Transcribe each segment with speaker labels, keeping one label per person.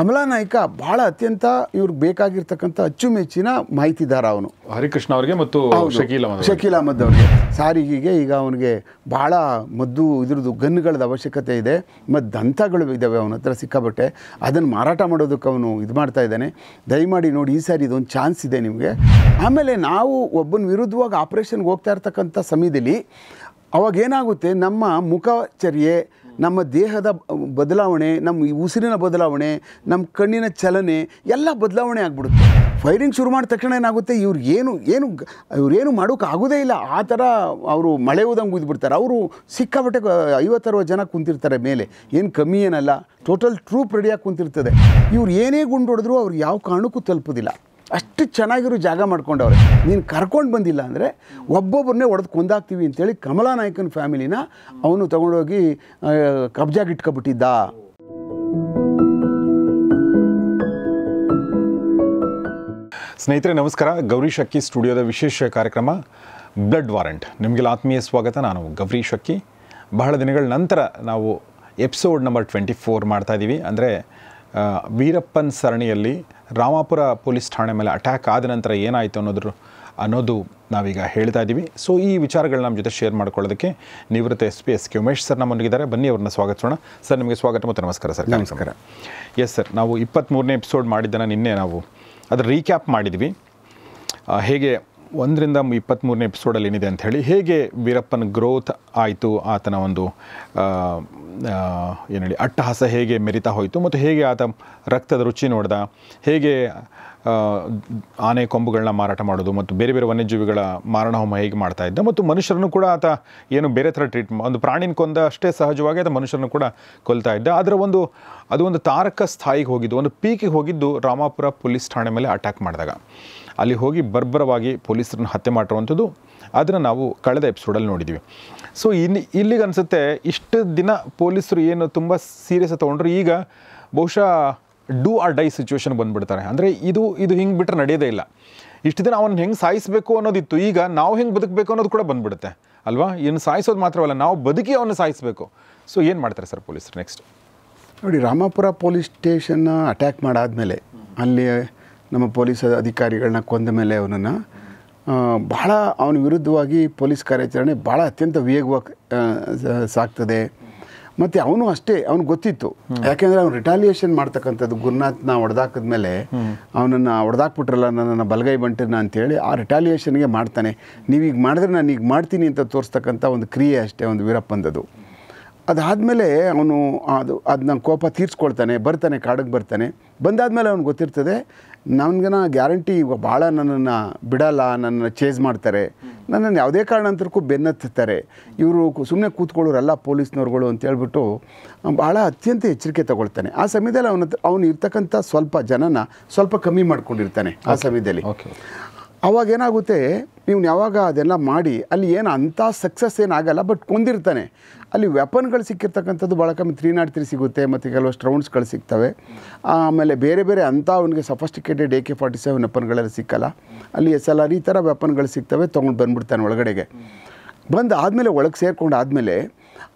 Speaker 1: ಕಮಲಾ ನಾಯ್ಕ ಭಾಳ ಅತ್ಯಂತ ಇವ್ರಿಗೆ ಬೇಕಾಗಿರ್ತಕ್ಕಂಥ ಅಚ್ಚುಮೆಚ್ಚಿನ ಮಾಹಿತಿದಾರ ಅವನು
Speaker 2: ಹರಿಕೃಷ್ಣ ಅವರಿಗೆ ಮತ್ತು ಶಕೀಲ್ ಶಕೀಲ್
Speaker 1: ಅಹಮದ್ ಅವರಿಗೆ ಸಾರಿಗೆಗೆ ಈಗ ಅವನಿಗೆ ಭಾಳ ಮದ್ದು ಇದ್ರದ್ದು ಗನ್ಗಳದ ಅವಶ್ಯಕತೆ ಇದೆ ಮತ್ತು ದಂತಗಳು ಇದ್ದಾವೆ ಅವನ ಹತ್ರ ಸಿಕ್ಕಾಬಟ್ಟೆ ಅದನ್ನು ಮಾರಾಟ ಮಾಡೋದಕ್ಕೆ ಅವನು ಇದು ಮಾಡ್ತಾ ಇದ್ದಾನೆ ದಯಮಾಡಿ ನೋಡಿ ಈ ಸಾರಿ ಇದೊಂದು ಚಾನ್ಸ್ ಇದೆ ನಿಮಗೆ ಆಮೇಲೆ ನಾವು ಒಬ್ಬನ ವಿರುದ್ಧವಾಗಿ ಆಪ್ರೇಷನ್ಗೆ ಹೋಗ್ತಾ ಇರ್ತಕ್ಕಂಥ ಸಮಯದಲ್ಲಿ ಅವಾಗೇನಾಗುತ್ತೆ ನಮ್ಮ ಮುಖಚರ್ಯೆ ನಮ್ಮ ದೇಹದ ಬದಲಾವಣೆ ನಮ್ಮ ಉಸಿರಿನ ಬದಲಾವಣೆ ನಮ್ಮ ಕಣ್ಣಿನ ಚಲನೆ ಎಲ್ಲ ಬದಲಾವಣೆ ಆಗ್ಬಿಡುತ್ತೆ ಫೈರಿಂಗ್ ಶುರು ಮಾಡಿದ ತಕ್ಷಣ ಏನಾಗುತ್ತೆ ಇವ್ರು ಏನು ಏನು ಇವ್ರೇನು ಮಾಡೋಕೆ ಆಗೋದೇ ಇಲ್ಲ ಆ ಥರ ಅವರು ಮಳೆ ಹೋದಂಗೆ ಉದ್ಬಿಡ್ತಾರೆ ಅವರು ಸಿಕ್ಕಾಪಟ್ಟೆ ಐವತ್ತರವತ್ತು ಜನ ಕುಂತಿರ್ತಾರೆ ಮೇಲೆ ಏನು ಕಮ್ಮಿ ಏನಲ್ಲ ಟೋಟಲ್ ಟ್ರೂಪ್ ರೆಡಿಯಾಗಿ ಕುಂತಿರ್ತದೆ ಇವ್ರು ಏನೇ ಗುಂಡು ಹೊಡೆದ್ರು ಅವ್ರು ಯಾವ ಕಾರಣಕ್ಕೂ ತಲುಪೋದಿಲ್ಲ ಅಷ್ಟು ಚೆನ್ನಾಗಿರೋ ಜಾಗ ಮಾಡ್ಕೊಂಡವ್ರೆ ನೀನು ಕರ್ಕೊಂಡು ಬಂದಿಲ್ಲ ಅಂದರೆ ಒಬ್ಬೊಬ್ಬರನ್ನೇ ಒಡೆದು ಕೊಂದಾಕ್ತೀವಿ ಅಂತೇಳಿ ಕಮಲಾ ನಾಯಕನ ಫ್ಯಾಮಿಲಿನ ಅವನು ತೊಗೊಂಡೋಗಿ ಕಬ್ಜಾಗಿಟ್ಕೊಬಿಟ್ಟಿದ್ದ
Speaker 2: ಸ್ನೇಹಿತರೆ ನಮಸ್ಕಾರ ಗೌರಿ ಶಕ್ಕಿ ಸ್ಟುಡಿಯೋದ ವಿಶೇಷ ಕಾರ್ಯಕ್ರಮ ಬ್ಲಡ್ ವಾರಂಟ್ ನಿಮಗೆಲ್ಲ ಆತ್ಮೀಯ ಸ್ವಾಗತ ನಾನು ಗೌರಿ ಶಕ್ಕಿ ಬಹಳ ದಿನಗಳ ನಂತರ ನಾವು ಎಪಿಸೋಡ್ ನಂಬರ್ ಟ್ವೆಂಟಿ ಫೋರ್ ಮಾಡ್ತಾಯಿದ್ದೀವಿ ಅಂದರೆ ವೀರಪ್ಪನ್ ಸರಣಿಯಲ್ಲಿ ರಾಮಾಪುರ ಪೊಲೀಸ್ ಠಾಣೆ ಮೇಲೆ ಅಟ್ಯಾಕ್ ಆದ ನಂತರ ಏನಾಯಿತು ಅನ್ನೋದ್ರು ಅನ್ನೋದು ನಾವೀಗ ಹೇಳ್ತಾ ಇದ್ದೀವಿ ಸೊ ಈ ವಿಚಾರಗಳನ್ನ ನಮ್ಮ ಜೊತೆ ಶೇರ್ ಮಾಡ್ಕೊಳ್ಳೋದಕ್ಕೆ ನಿವೃತ್ತ S P S K Umesh sir ನಮ್ಮೊಂದಿಗಿದ್ದಾರೆ ಬನ್ನಿ ಅವ್ರನ್ನ ಸ್ವಾಗತಿಸೋಣ ಸರ್ ನಿಮಗೆ ಸ್ವಾಗತ ಮತ್ತು ನಮಸ್ಕಾರ ಸರ್ ನಮಸ್ಕಾರ ಎಸ್ ಸರ್ ನಾವು ಇಪ್ಪತ್ತ್ಮೂರನೇ ಎಪಿಸೋಡ್ ಮಾಡಿದ್ದನ್ನು ನಿನ್ನೆ ನಾವು ಅದರ ರೀಕ್ಯಾಪ್ ಮಾಡಿದ್ವಿ ಹೇಗೆ ಒಂದರಿಂದ ಇಪ್ಪತ್ತ್ಮೂರನೇ ಎಪಿಸೋಡಲ್ಲಿ ಏನಿದೆ ಅಂಥೇಳಿ ಹೇಗೆ ವೀರಪ್ಪನ ಗ್ರೋತ್ ಆಯಿತು ಆತನ ಒಂದು ಏನು ಹೇಳಿ ಅಟ್ಟಹಾಸ ಹೇಗೆ ಮೆರಿತಾ ಹೋಯಿತು ಮತ್ತು ಹೇಗೆ ಆತ ರಕ್ತದ ರುಚಿ ನೋಡ್ದ ಹೇಗೆ ಆನೆ ಕೊಂಬುಗಳನ್ನ ಮಾರಾಟ ಮಾಡೋದು ಮತ್ತು ಬೇರೆ ಬೇರೆ ವನ್ಯಜೀವಿಗಳ ಮಾರಣ ಹೋಮ ಹೇಗೆ ಮಾಡ್ತಾ ಇದ್ದ ಮತ್ತು ಮನುಷ್ಯರನ್ನು ಕೂಡ ಆತ ಏನು ಬೇರೆ ಥರ ಟ್ರೀಟ್ ಒಂದು ಪ್ರಾಣಿನ ಕೊಂದ ಅಷ್ಟೇ ಸಹಜವಾಗಿ ಆತ ಮನುಷ್ಯರನ್ನು ಕೂಡ ಕೊಲ್ತಾ ಇದ್ದ ಆದರೆ ಒಂದು ಅದು ಒಂದು ತಾರಕ ಸ್ಥಾಯಿಗೆ ಹೋಗಿದ್ದು ಒಂದು ಪೀಕಿಗೆ ಹೋಗಿದ್ದು ರಾಮಾಪುರ ಪೊಲೀಸ್ ಠಾಣೆ ಮೇಲೆ ಅಟ್ಯಾಕ್ ಮಾಡಿದಾಗ ಅಲ್ಲಿ ಹೋಗಿ ಬರ್ಬರವಾಗಿ ಪೊಲೀಸರನ್ನು ಹತ್ಯೆ ಮಾಡಿರುವಂಥದ್ದು ಅದನ್ನು ನಾವು ಕಳೆದ ಎಪಿಸೋಡಲ್ಲಿ ನೋಡಿದ್ವಿ ಸೊ ಇಲ್ಲಿ ಇಲ್ಲಿಗೆ ಅನಿಸುತ್ತೆ ಇಷ್ಟು ದಿನ ಪೊಲೀಸರು ಏನು ತುಂಬ ಸೀರಿಯಸ್ ತೊಗೊಂಡ್ರು ಈಗ ಬಹುಶಃ ಡೂ ಆರ್ ಡೈ ಸಿಚುವೇಶನ್ ಬಂದುಬಿಡ್ತಾರೆ ಅಂದರೆ ಇದು ಇದು ಹಿಂಗೆ ಬಿಟ್ಟರೆ ನಡೆಯೋದೇ ಇಲ್ಲ ಇಷ್ಟು ದಿನ ಅವನು ಹೆಂಗೆ ಸಾಯಿಸಬೇಕು ಅನ್ನೋದಿತ್ತು ಈಗ ನಾವು ಹೆಂಗೆ ಬದುಕಬೇಕು ಅನ್ನೋದು ಕೂಡ ಬಂದುಬಿಡುತ್ತೆ ಅಲ್ವಾ ಇನ್ನು ಸಾಯಿಸೋದು ಮಾತ್ರವಲ್ಲ ನಾವು ಬದುಕಿ ಅವನು ಸಾಯಿಸಬೇಕು ಸೊ ಏನು ಮಾಡ್ತಾರೆ ಸರ್ ಪೊಲೀಸರು ನೆಕ್ಸ್ಟ್
Speaker 1: ನೋಡಿ ರಾಮಾಪುರ ಪೊಲೀಸ್ ಸ್ಟೇಷನ್ನ ಅಟ್ಯಾಕ್ ಮಾಡಾದಮೇಲೆ ಅಲ್ಲಿ ನಮ್ಮ ಪೊಲೀಸ್ ಅಧಿಕಾರಿಗಳನ್ನ ಕೊಂದ ಮೇಲೆ ಅವನನ್ನು ಬಹಳ ಅವನ ವಿರುದ್ಧವಾಗಿ ಪೊಲೀಸ್ ಕಾರ್ಯಾಚರಣೆ ಭಾಳ ಅತ್ಯಂತ ವೇಗವಾಗಿ ಸಾಕ್ತದೆ ಮತ್ತು ಅವನು ಅಷ್ಟೇ ಅವ್ನು ಗೊತ್ತಿತ್ತು ಯಾಕೆಂದರೆ ಅವ್ನು ರಿಟಾಲಿಯೇಷನ್ ಮಾಡ್ತಕ್ಕಂಥದ್ದು ಗುರುನಾಥ್ನ ಹೊಡೆದಾಕಿದ ಮೇಲೆ ಅವನನ್ನು ಹೊಡೆದಾಕ್ಬಿಟ್ರಲ್ಲ ನನ್ನನ್ನು ಬಲಗೈ ಬಂಟಿರ್ನ ಅಂತೇಳಿ ಆ ರಿಟಾಲಿಯೇಷನ್ಗೆ ಮಾಡ್ತಾನೆ ನೀವೀಗ ಮಾಡಿದ್ರೆ ನಾನು ಈಗ ಮಾಡ್ತೀನಿ ಅಂತ ತೋರಿಸ್ತಕ್ಕಂಥ ಒಂದು ಕ್ರಿಯೆ ಅಷ್ಟೇ ಒಂದು ವೀರಪ್ಪಂದದು ಅದಾದಮೇಲೆ ಅವನು ಅದು ಅದನ್ನ ಕೋಪ ತೀರಿಸ್ಕೊಳ್ತಾನೆ ಬರ್ತಾನೆ ಕಾಡಿಗೆ ಬರ್ತಾನೆ ಮೇಲೆ ಅವ್ನು ಗೊತ್ತಿರ್ತದೆ ನನಗನ ಗ್ಯಾರಂಟಿ ಇವಾಗ ಭಾಳ ನನ್ನನ್ನು ಬಿಡಲ್ಲ ನನ್ನನ್ನು ಚೇಸ್ ಮಾಡ್ತಾರೆ ನನ್ನನ್ನು ಯಾವುದೇ ಕಾರಣಾಂತರಕ್ಕೂ ಬೆನ್ನತ್ತಾರೆ ಇವರು ಸುಮ್ಮನೆ ಕೂತ್ಕೊಳ್ಳೋರೆಲ್ಲ ಪೊಲೀಸ್ನವ್ರುಗಳು ಅಂತ ಹೇಳ್ಬಿಟ್ಟು ಭಾಳ ಅತ್ಯಂತ ಎಚ್ಚರಿಕೆ ತಗೊಳ್ತಾನೆ ಆ ಸಮಯದಲ್ಲಿ ಅವನ ಅವನು ಇರ್ತಕ್ಕಂಥ ಸ್ವಲ್ಪ ಜನನ ಸ್ವಲ್ಪ ಕಮ್ಮಿ ಮಾಡ್ಕೊಂಡಿರ್ತಾನೆ ಆ ಸಮಯದಲ್ಲಿ ಅವಾಗ ಏನಾಗುತ್ತೆ ನೀವು ಯಾವಾಗ ಅದೆಲ್ಲ ಮಾಡಿ ಅಲ್ಲಿ ಏನು ಅಂಥ ಸಕ್ಸಸ್ ಏನಾಗಲ್ಲ ಬಟ್ ಕೊಂದಿರ್ತಾನೆ ಅಲ್ಲಿ ವೆಪನ್ಗಳು ಸಿಕ್ಕಿರ್ತಕ್ಕಂಥದ್ದು ಭಾಳ ಕಮ್ಮಿ ತ್ರೀ ನಾಟ್ ತ್ರೀ ಸಿಗುತ್ತೆ ಮತ್ತು ಕೆಲವಷ್ಟು ರೌಂಡ್ಸ್ಗಳು ಸಿಗ್ತವೆ ಆಮೇಲೆ ಬೇರೆ ಬೇರೆ ಅಂಥ ಅವನಿಗೆ sophisticated A K forty seven ವೆಪನ್ಗಳೆಲ್ಲ ಸಿಕ್ಕಲ್ಲ ಅಲ್ಲಿ ಎಸ್ ಎಲ್ ಆರ್ ಈ ಥರ ವೆಪನ್ಗಳು ಸಿಗ್ತವೆ ತೊಗೊಂಡು ಬಂದುಬಿಡ್ತಾನೆ ಒಳಗಡೆಗೆ ಬಂದು ಆದಮೇಲೆ ಒಳಗೆ ಸೇರ್ಕೊಂಡು ಆದಮೇಲೆ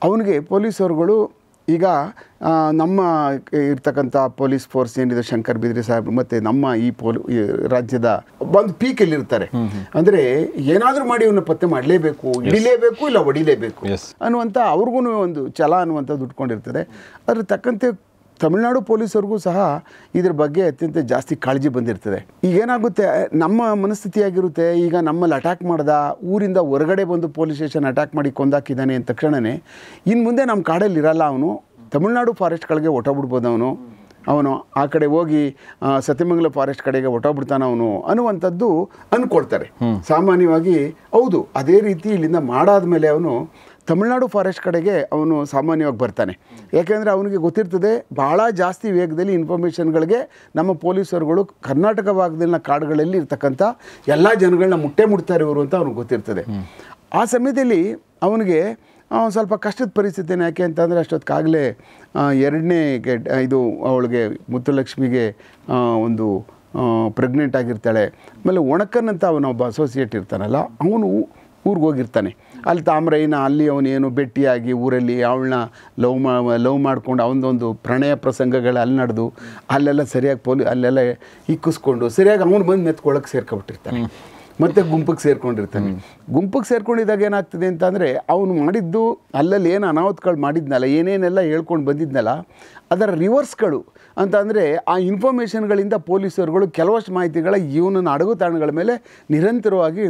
Speaker 1: ಅವನಿಗೆ ಪೊಲೀಸವ್ರುಗಳು ಈಗ ನಮ್ಮ ಇರ್ತಕ್ಕಂಥ ಪೊಲೀಸ್ ಫೋರ್ಸ್ ಏನಿದೆ ಶಂಕರ್ ಬಿದ್ರಿ ಸಾಹೇಬ್ ಮತ್ತು ನಮ್ಮ ಈ ಪೊಲಿ ರಾಜ್ಯದ ಒಂದು ಇರ್ತಾರೆ ಅಂದರೆ ಏನಾದರೂ ಮಾಡಿ ಇವನ್ನ ಪತ್ತೆ ಮಾಡಲೇಬೇಕು ಹಿಡಿಲೇಬೇಕು ಇಲ್ಲ ಹೊಡಿಲೇಬೇಕು ಅನ್ನುವಂಥ ಅವ್ರಿಗೂ ಒಂದು ಛಲ ಅನ್ನುವಂಥದ್ದು ಉಟ್ಕೊಂಡಿರ್ತದೆ ಅದ್ರ ತಕ್ಕಂತೆ ತಮಿಳುನಾಡು ಪೊಲೀಸರಿಗೂ ಸಹ ಇದ್ರ ಬಗ್ಗೆ ಅತ್ಯಂತ ಜಾಸ್ತಿ ಕಾಳಜಿ ಬಂದಿರ್ತದೆ ಈಗೇನಾಗುತ್ತೆ ನಮ್ಮ ಮನಸ್ಥಿತಿಯಾಗಿರುತ್ತೆ ಈಗ ನಮ್ಮಲ್ಲಿ ಅಟ್ಯಾಕ್ ಮಾಡ್ದ ಊರಿಂದ ಹೊರಗಡೆ ಬಂದು ಪೊಲೀಸ್ ಸ್ಟೇಷನ್ ಅಟ್ಯಾಕ್ ಮಾಡಿ ಕೊಂದಾಕಿದ್ದಾನೆ ಅಂದ ತಕ್ಷಣವೇ ಇನ್ನು ಮುಂದೆ ನಮ್ಮ ಕಾಡಲ್ಲಿ ಇರಲ್ಲ ಅವನು ತಮಿಳ್ನಾಡು ಫಾರೆಸ್ಟ್ಗಳಿಗೆ ಹೊಟ್ಟೋಗ್ಬಿಡ್ಬೋದು ಅವನು ಅವನು ಆ ಕಡೆ ಹೋಗಿ ಸತ್ಯಮಂಗಲ ಫಾರೆಸ್ಟ್ ಕಡೆಗೆ ಹೊಟ್ಟೋಗ್ಬಿಡ್ತಾನೆ ಅವನು ಅನ್ನುವಂಥದ್ದು ಅಂದ್ಕೊಡ್ತಾರೆ ಸಾಮಾನ್ಯವಾಗಿ ಹೌದು ಅದೇ ರೀತಿ ಇಲ್ಲಿಂದ ಮಾಡಾದ ಮೇಲೆ ಅವನು ತಮಿಳ್ನಾಡು ಫಾರೆಸ್ಟ್ ಕಡೆಗೆ ಅವನು ಸಾಮಾನ್ಯವಾಗಿ ಬರ್ತಾನೆ ಯಾಕೆಂದರೆ ಅವನಿಗೆ ಗೊತ್ತಿರ್ತದೆ ಭಾಳ ಜಾಸ್ತಿ ವೇಗದಲ್ಲಿ ಇನ್ಫಾರ್ಮೇಷನ್ಗಳಿಗೆ ನಮ್ಮ ಪೊಲೀಸರುಗಳು ಕರ್ನಾಟಕ ಭಾಗದಲ್ಲಿನ ಕಾಡುಗಳಲ್ಲಿ ಇರ್ತಕ್ಕಂಥ ಎಲ್ಲ ಜನಗಳನ್ನ ಮುಟ್ಟೆ ಮುಟ್ತಾರೆ ಇವರು ಅಂತ ಅವ್ನಿಗೆ ಗೊತ್ತಿರ್ತದೆ ಆ ಸಮಯದಲ್ಲಿ ಅವನಿಗೆ ಸ್ವಲ್ಪ ಕಷ್ಟದ ಪರಿಸ್ಥಿತಿನ ಯಾಕೆ ಅಂತಂದರೆ ಅಷ್ಟೊತ್ತಿಗಾಗಲೇ ಎರಡನೇ ಇದು ಅವಳಿಗೆ ಮುತ್ತುಲಕ್ಷ್ಮಿಗೆ ಒಂದು ಪ್ರೆಗ್ನೆಂಟ್ ಆಗಿರ್ತಾಳೆ ಆಮೇಲೆ ಒಣಕನ್ ಅಂತ ಅವನೊಬ್ಬ ಅಸೋಸಿಯೇಟ್ ಇರ್ತಾನಲ್ಲ ಅವನು ಊರಿಗೆ ಹೋಗಿರ್ತಾನೆ ಅಲ್ಲಿ ತಾಮ್ರಯ್ಯನ ಅಲ್ಲಿ ಅವನೇನು ಭೇಟಿಯಾಗಿ ಊರಲ್ಲಿ ಅವಳನ್ನ ಲವ್ ಮಾ ಲವ್ ಮಾಡ್ಕೊಂಡು ಅವನದೊಂದು ಪ್ರಣಯ ಪ್ರಸಂಗಗಳು ಅಲ್ಲಿ ನಡೆದು ಅಲ್ಲೆಲ್ಲ ಸರಿಯಾಗಿ ಪೊಲೀ ಅಲ್ಲೆಲ್ಲ ಇಕ್ಕಿಸ್ಕೊಂಡು ಸರಿಯಾಗಿ ಅವನು ಬಂದು ಮೆತ್ಕೊಳಕ್ಕೆ ಸೇರ್ಕೊಬಿಟ್ಟಿರ್ತಾನೆ ಮತ್ತು ಗುಂಪಿಗೆ ಸೇರ್ಕೊಂಡಿರ್ತಾನೆ ಗುಂಪಿಗೆ ಸೇರ್ಕೊಂಡಿದ್ದಾಗ ಏನಾಗ್ತದೆ ಅಂತಂದರೆ ಅವನು ಮಾಡಿದ್ದು ಅಲ್ಲಲ್ಲಿ ಏನು ಅನಾಹುತಗಳು ಮಾಡಿದ್ನಲ್ಲ ಏನೇನೆಲ್ಲ ಹೇಳ್ಕೊಂಡು ಬಂದಿದ್ನಲ್ಲ ಅದರ ರಿವರ್ಸ್ಗಳು ಅಂತ ಅಂದರೆ ಆ ಇನ್ಫಾರ್ಮೇಷನ್ಗಳಿಂದ ಪೊಲೀಸರುಗಳು ಕೆಲವಷ್ಟು ಮಾಹಿತಿಗಳ ಇವನನ್ನು ಅಡಗು ತಾಣಗಳ ಮೇಲೆ ನಿರಂತರವಾಗಿ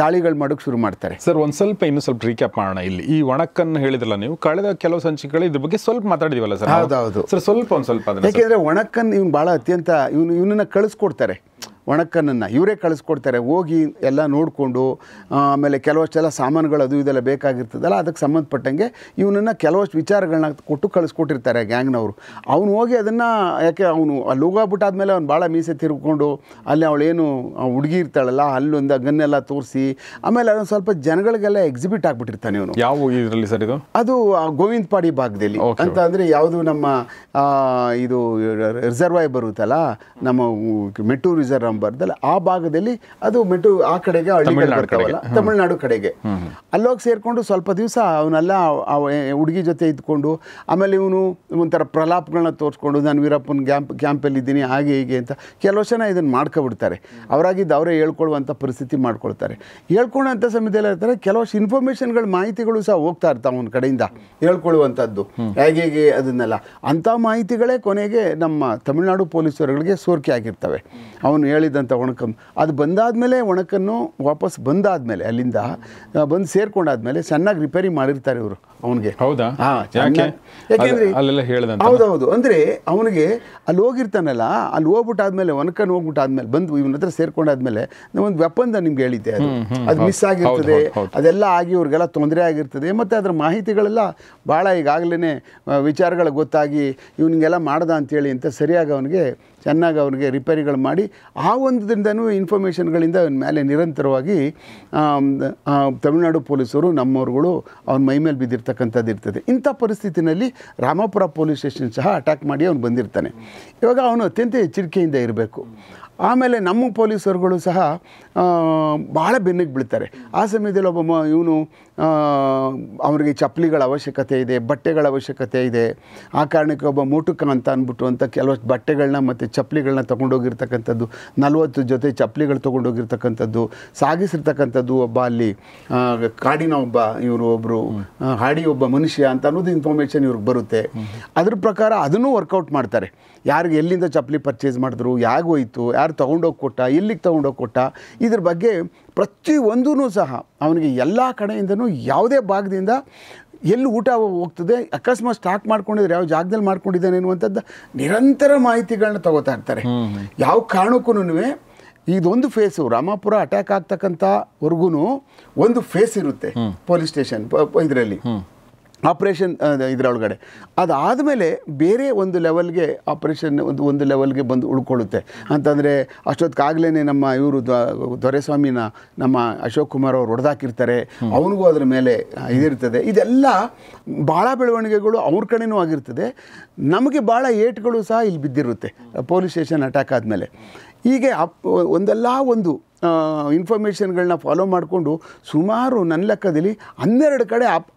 Speaker 1: ದಾಳಿಗಳು ಮಾಡೋಕ್ಕೆ ಶುರು ಮಾಡ್ತಾರೆ ಸರ್
Speaker 2: ಒಂದು ಸ್ವಲ್ಪ ಇನ್ನೂ ಸ್ವಲ್ಪ ರೀಕ್ಯಾಪ್ ಮಾಡೋಣ ಇಲ್ಲಿ ಈ ಒಣಕನ್ನು ಹೇಳಿದ್ರಲ್ಲ ನೀವು ಕಳೆದ ಕೆಲವು ಸಂಚಿಕೆಗಳು ಇದ್ರ ಬಗ್ಗೆ ಸ್ವಲ್ಪ ಮಾತಾಡಿದೀವಲ್ಲ ಸರ್ ಹೌದೌದು ಸರ್ ಸ್ವಲ್ಪ ಒಂದು ಸ್ವಲ್ಪ ಯಾಕೆಂದರೆ
Speaker 1: ಒಣಕನ್ನು ಇವ್ನು ಭಾಳ ಅತ್ಯಂತ ಇವನು ಇವನನ್ನು ಕಳಿಸ್ಕೊಡ್ತಾರೆ ಒಣಕನನ್ನು ಇವರೇ ಕಳಿಸ್ಕೊಡ್ತಾರೆ ಹೋಗಿ ಎಲ್ಲ ನೋಡಿಕೊಂಡು ಆಮೇಲೆ ಕೆಲವಷ್ಟೆಲ್ಲ ಸಾಮಾನುಗಳು ಅದು ಇದೆಲ್ಲ ಬೇಕಾಗಿರ್ತದಲ್ಲ ಅದಕ್ಕೆ ಸಂಬಂಧಪಟ್ಟಂಗೆ ಇವನನ್ನು ಕೆಲವಷ್ಟು ವಿಚಾರಗಳನ್ನ ಕೊಟ್ಟು ಕಳಿಸ್ಕೊಟ್ಟಿರ್ತಾರೆ ಗ್ಯಾಂಗ್ನವರು ಅವನು ಹೋಗಿ ಅದನ್ನು ಯಾಕೆ ಅವನು ಅಲ್ಲಿ ಹೋಗೋಗ್ಬಿಟ್ಟಾದ್ಮೇಲೆ ಅವ್ನು ಭಾಳ ಮೀಸೆ ತಿರ್ಕೊಂಡು ಅಲ್ಲಿ ಅವಳೇನು ಹುಡುಗಿ ಇರ್ತಾಳಲ್ಲ ಅಲ್ಲೊಂದು ಗನ್ನೆಲ್ಲ ತೋರಿಸಿ ಆಮೇಲೆ ಅದೊಂದು ಸ್ವಲ್ಪ ಜನಗಳಿಗೆಲ್ಲ ಎಕ್ಸಿಬಿಟ್ ಆಗಿಬಿಟ್ಟಿರ್ತಾನೆ ಇವನು ಯಾವ ಇದರಲ್ಲಿ ಸರ್ ಇದು ಅದು ಗೋವಿಂದ ಪಾಡಿ ಭಾಗದಲ್ಲಿ ಅಂತ ಅಂದರೆ ಯಾವುದು ನಮ್ಮ ಇದು ರಿಸರ್ವಾಯ್ ಬರುತ್ತಲ್ಲ ನಮ್ಮ ಮೆಟ್ಟೂರು ರಿಸರ್ವ್ ಬರುತ್ತಲ್ಲ ಆ ಭಾಗದಲ್ಲಿ ಅದು ಮೆಟ್ಟು ಆ ಕಡೆಗೆ ಹಳ್ಳಿಗಳು ತಮಿಳ್ನಾಡು ಕಡೆಗೆ ಅಲ್ಲೋಗಿ ಸೇರಿಕೊಂಡು ಸ್ವಲ್ಪ ದಿವಸ ಅವನೆಲ್ಲ ಹುಡುಗಿ ಜೊತೆ ಇದ್ಕೊಂಡು ಆಮೇಲೆ ಇವನು ಒಂಥರ ಪ್ರ ಕಲಾಪಗಳನ್ನ ತೋರಿಸ್ಕೊಂಡು ನಾನು ವೀರಪ್ಪನ ಕ್ಯಾಂಪ್ ಕ್ಯಾಂಪಲ್ಲಿದ್ದೀನಿ ಹಾಗೆ ಹೀಗೆ ಅಂತ ಕೆಲವು ಜನ ಇದನ್ನು ಮಾಡ್ಕೊಬಿಡ್ತಾರೆ ಅವರಾಗಿದ್ದು ಅವರೇ ಹೇಳ್ಕೊಳ್ಳುವಂಥ ಪರಿಸ್ಥಿತಿ ಮಾಡ್ಕೊಳ್ತಾರೆ ಹೇಳ್ಕೊಳ್ಳೋಂಥ ಸಮಯದಲ್ಲಿ ಇರ್ತಾರೆ ಕೆಲವಷ್ಟು ಇನ್ಫಾರ್ಮೇಷನ್ಗಳು ಮಾಹಿತಿಗಳು ಸಹ ಹೋಗ್ತಾ ಇರ್ತಾವೆ ಅವನ ಕಡೆಯಿಂದ ಹೇಳ್ಕೊಳ್ಳುವಂಥದ್ದು ಹೇಗೆ ಹೇಗೆ ಅದನ್ನೆಲ್ಲ ಅಂಥ ಮಾಹಿತಿಗಳೇ ಕೊನೆಗೆ ನಮ್ಮ ತಮಿಳುನಾಡು ಪೊಲೀಸರುಗಳಿಗೆ ಸೋರಿಕೆ ಆಗಿರ್ತವೆ ಅವನು ಹೇಳಿದಂಥ ಒಣಕನ್ನು ಅದು ಬಂದಾದಮೇಲೆ ಒಣಕನ್ನು ವಾಪಸ್ ಬಂದಾದಮೇಲೆ ಅಲ್ಲಿಂದ ಬಂದು ಸೇರ್ಕೊಂಡಾದ್ಮೇಲೆ ಚೆನ್ನಾಗಿ ರಿಪೇರಿ ಮಾಡಿರ್ತಾರೆ ಇವರು ಅವನಿಗೆ ಹೌದಾ ಹೌದೌದು ಅಂದ್ರೆ ಅವನಿಗೆ ಅಲ್ಲಿ ಹೋಗಿರ್ತಾನಲ್ಲ ಅಲ್ಲಿ ಹೋಗ್ಬಿಟ್ಟಾದ್ಮೇಲೆ ಒನ್ಕನ್ ಆದ್ಮೇಲೆ ಬಂದು ಇವನ ಹತ್ರ ಸೇರ್ಕೊಂಡಾದ್ಮೇಲೆ ಒಂದು ವೆಪನ್ ನಿಮ್ಗೆ ಹೇಳಿದ್ದೆ ಅದು ಅದು ಮಿಸ್ ಆಗಿರ್ತದೆ ಅದೆಲ್ಲ ಆಗಿ ಇವ್ರಿಗೆಲ್ಲ ತೊಂದರೆ ಆಗಿರ್ತದೆ ಮತ್ತೆ ಅದರ ಮಾಹಿತಿಗಳೆಲ್ಲ ಭಾಳ ಈಗಾಗಲೇ ವಿಚಾರಗಳ ಗೊತ್ತಾಗಿ ಇವನಿಗೆಲ್ಲ ಮಾಡ್ದ ಅಂತೇಳಿ ಅಂತ ಸರಿಯಾಗಿ ಅವನಿಗೆ ಚೆನ್ನಾಗಿ ಅವ್ರಿಗೆ ರಿಪೇರಿಗಳು ಮಾಡಿ ಆ ಒಂದು ದಿನದೂ ಇನ್ಫಾರ್ಮೇಷನ್ಗಳಿಂದ ಅವನ ಮೇಲೆ ನಿರಂತರವಾಗಿ ತಮಿಳುನಾಡು ಪೊಲೀಸರು ನಮ್ಮವರುಗಳು ಅವ್ನ ಮೈ ಮೇಲೆ ಬಿದ್ದಿರ್ತಕ್ಕಂಥದ್ದು ಇರ್ತದೆ ಇಂಥ ಪರಿಸ್ಥಿತಿನಲ್ಲಿ ರಾಮಾಪುರ ಪೊಲೀಸ್ ಸ್ಟೇಷನ್ ಸಹ ಅಟ್ಯಾಕ್ ಮಾಡಿ ಅವ್ನು ಬಂದಿರ್ತಾನೆ ಇವಾಗ ಅವನು ಅತ್ಯಂತ ಎಚ್ಚರಿಕೆಯಿಂದ ಇರಬೇಕು ಆಮೇಲೆ ನಮ್ಮ ಪೊಲೀಸರುಗಳು ಸಹ ಭಾಳ ಬೆನ್ನಿಗೆ ಬೀಳ್ತಾರೆ ಆ ಸಮಯದಲ್ಲಿ ಒಬ್ಬ ಮ ಇವನು ಅವರಿಗೆ ಚಪ್ಪಲಿಗಳ ಅವಶ್ಯಕತೆ ಇದೆ ಬಟ್ಟೆಗಳ ಅವಶ್ಯಕತೆ ಇದೆ ಆ ಕಾರಣಕ್ಕೆ ಒಬ್ಬ ಮೋಟುಕ ಅಂತ ಅಂದ್ಬಿಟ್ಟು ಅಂತ ಕೆಲವಷ್ಟು ಬಟ್ಟೆಗಳನ್ನ ಮತ್ತು ಚಪ್ಪಲಿಗಳನ್ನ ತೊಗೊಂಡೋಗಿರ್ತಕ್ಕಂಥದ್ದು ನಲವತ್ತು ಜೊತೆ ಚಪ್ಪಲಿಗಳು ತೊಗೊಂಡೋಗಿರ್ತಕ್ಕಂಥದ್ದು ಸಾಗಿಸಿರ್ತಕ್ಕಂಥದ್ದು ಒಬ್ಬ ಅಲ್ಲಿ ಕಾಡಿನ ಒಬ್ಬ ಇವರು ಒಬ್ಬರು ಹಾಡಿ ಒಬ್ಬ ಮನುಷ್ಯ ಅಂತ ಅನ್ನೋದು ಇನ್ಫಾರ್ಮೇಷನ್ ಇವ್ರಿಗೆ ಬರುತ್ತೆ ಅದ್ರ ಪ್ರಕಾರ ಅದನ್ನು ವರ್ಕೌಟ್ ಮಾಡ್ತಾರೆ ಯಾರಿಗೆ ಎಲ್ಲಿಂದ ಚಪ್ಪಲಿ ಪರ್ಚೇಸ್ ಮಾಡಿದ್ರು ಹೋಯಿತು ಯಾರು ತೊಗೊಂಡೋಗಿ ಕೊಟ್ಟ ಎಲ್ಲಿಗೆ ತೊಗೊಂಡೋಗಿ ಕೊಟ್ಟ ಇದ್ರ ಬಗ್ಗೆ ಪ್ರತಿಯೊಂದೂ ಸಹ ಅವನಿಗೆ ಎಲ್ಲ ಕಡೆಯಿಂದನೂ ಯಾವುದೇ ಭಾಗದಿಂದ ಎಲ್ಲಿ ಊಟ ಹೋಗ್ತದೆ ಅಕಸ್ಮಾತ್ ಸ್ಟಾಕ್ ಮಾಡ್ಕೊಂಡಿದ್ರೆ ಯಾವ ಜಾಗದಲ್ಲಿ ಮಾಡ್ಕೊಂಡಿದ್ದಾನೆ ಅನ್ನುವಂಥದ್ದು ನಿರಂತರ ಮಾಹಿತಿಗಳನ್ನ ತಗೋತಾ ಇರ್ತಾರೆ ಯಾವ ಕಾರಣಕ್ಕೂ ಇದೊಂದು ಫೇಸು ರಾಮಾಪುರ ಅಟ್ಯಾಕ್ ಆಗ್ತಕ್ಕಂಥವರೆಗೂ ಒಂದು ಫೇಸ್ ಇರುತ್ತೆ ಪೊಲೀಸ್ ಸ್ಟೇಷನ್ ಇದರಲ್ಲಿ ಆಪ್ರೇಷನ್ ಇದರೊಳಗಡೆ ಅದಾದಮೇಲೆ ಬೇರೆ ಒಂದು ಲೆವೆಲ್ಗೆ ಆಪ್ರೇಷನ್ ಒಂದು ಒಂದು ಲೆವೆಲ್ಗೆ ಬಂದು ಉಳ್ಕೊಳ್ಳುತ್ತೆ ಅಂತಂದರೆ ಅಷ್ಟೊತ್ತಿಗಾಗಲೇ ನಮ್ಮ ಇವರು ದೊರೆಸ್ವಾಮಿನ ನಮ್ಮ ಅಶೋಕ್ ಕುಮಾರ್ ಅವರು ಹೊಡೆದಾಕಿರ್ತಾರೆ ಅವನಿಗೂ ಅದರ ಮೇಲೆ ಇದಿರ್ತದೆ ಇದೆಲ್ಲ ಭಾಳ ಬೆಳವಣಿಗೆಗಳು ಅವ್ರ ಕಡೆನೂ ಆಗಿರ್ತದೆ ನಮಗೆ ಭಾಳ ಏಟ್ಗಳು ಸಹ ಇಲ್ಲಿ ಬಿದ್ದಿರುತ್ತೆ ಪೊಲೀಸ್ ಸ್ಟೇಷನ್ ಅಟ್ಯಾಕ್ ಆದಮೇಲೆ ಹೀಗೆ ಅಪ್ ಒಂದೆಲ್ಲ ಒಂದು ಇನ್ಫಾರ್ಮೇಷನ್ಗಳನ್ನ ಫಾಲೋ ಮಾಡಿಕೊಂಡು ಸುಮಾರು ನನ್ನ ಲೆಕ್ಕದಲ್ಲಿ ಹನ್ನೆರಡು ಕಡೆ ಅಪ್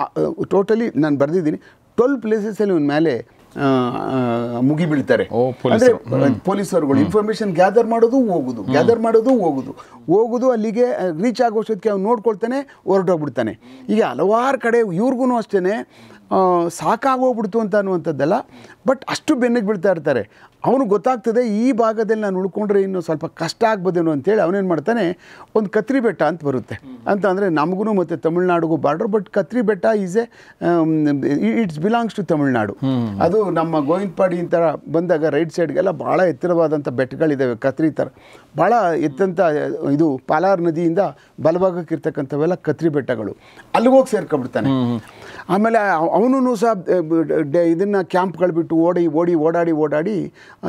Speaker 1: ಟೋಟಲಿ ನಾನು ಬರೆದಿದ್ದೀನಿ ಟ್ವೆಲ್ ಪ್ಲೇಸಸ್ಸಲ್ಲಿ ಒಂದು ಮೇಲೆ ಮುಗಿ ಅಂದರೆ ಪೊಲೀಸರುಗಳು ಇನ್ಫಾರ್ಮೇಷನ್ ಗ್ಯಾದರ್ ಮಾಡೋದು ಹೋಗುದು ಗ್ಯಾದರ್ ಮಾಡೋದು ಹೋಗೋದು ಹೋಗುದು ಅಲ್ಲಿಗೆ ರೀಚ್ ಆಗೋಷ್ಟೊತ್ತಿಗೆ ಅವ್ನು ನೋಡ್ಕೊಳ್ತಾನೆ ಹೊರಟೋಗ್ಬಿಡ್ತಾನೆ ಈಗ ಹಲವಾರು ಕಡೆ ಇವ್ರಿಗೂ ಅಷ್ಟೇ ಸಾಕಾಗೋಗ್ಬಿಡ್ತು ಅಂತ ಅನ್ನುವಂಥದ್ದಲ್ಲ ಬಟ್ ಅಷ್ಟು ಬೆನ್ನಿಗೆ ಬೀಳ್ತಾ ಇರ್ತಾರೆ ಅವನು ಗೊತ್ತಾಗ್ತದೆ ಈ ಭಾಗದಲ್ಲಿ ನಾನು ಉಳ್ಕೊಂಡ್ರೆ ಇನ್ನು ಸ್ವಲ್ಪ ಕಷ್ಟ ಆಗ್ಬೋದೇನೋ ಅಂತೇಳಿ ಅವನೇನು ಮಾಡ್ತಾನೆ ಒಂದು ಕತ್ರಿ ಬೆಟ್ಟ ಅಂತ ಬರುತ್ತೆ ಅಂತ ಅಂದರೆ ನಮಗೂ ಮತ್ತು ತಮಿಳ್ನಾಡಿಗೂ border but Katri Betta is a it's belongs to Tamil Nadu ಅದು ನಮ್ಮ ಗೋವಿಂದಪಾಡಿ ಥರ ಬಂದಾಗ ರೈಟ್ ಸೈಡ್ಗೆಲ್ಲ ಭಾಳ ಎತ್ತರವಾದಂಥ ಬೆಟ್ಟಗಳಿದ್ದಾವೆ ಕತ್ರಿ ಥರ ಭಾಳ ಎತ್ತಂಥ ಇದು ಪಾಲಾರ್ ನದಿಯಿಂದ ಬಲಭಾಗಕ್ಕಿರ್ತಕ್ಕಂಥವೆಲ್ಲ ಕತ್ರಿ ಬೆಟ್ಟಗಳು ಅಲ್ಲಿಗೋಗಿ ಸೇರ್ಕೊಂಡ್ಬಿಡ್ತಾನೆ ಆಮೇಲೆ ಅವನು ಸಹ ಇದನ್ನು ಕ್ಯಾಂಪ್ಗಳು ಬಿಟ್ಟು ಓಡಿ ಓಡಿ ಓಡಾಡಿ ಓಡಾಡಿ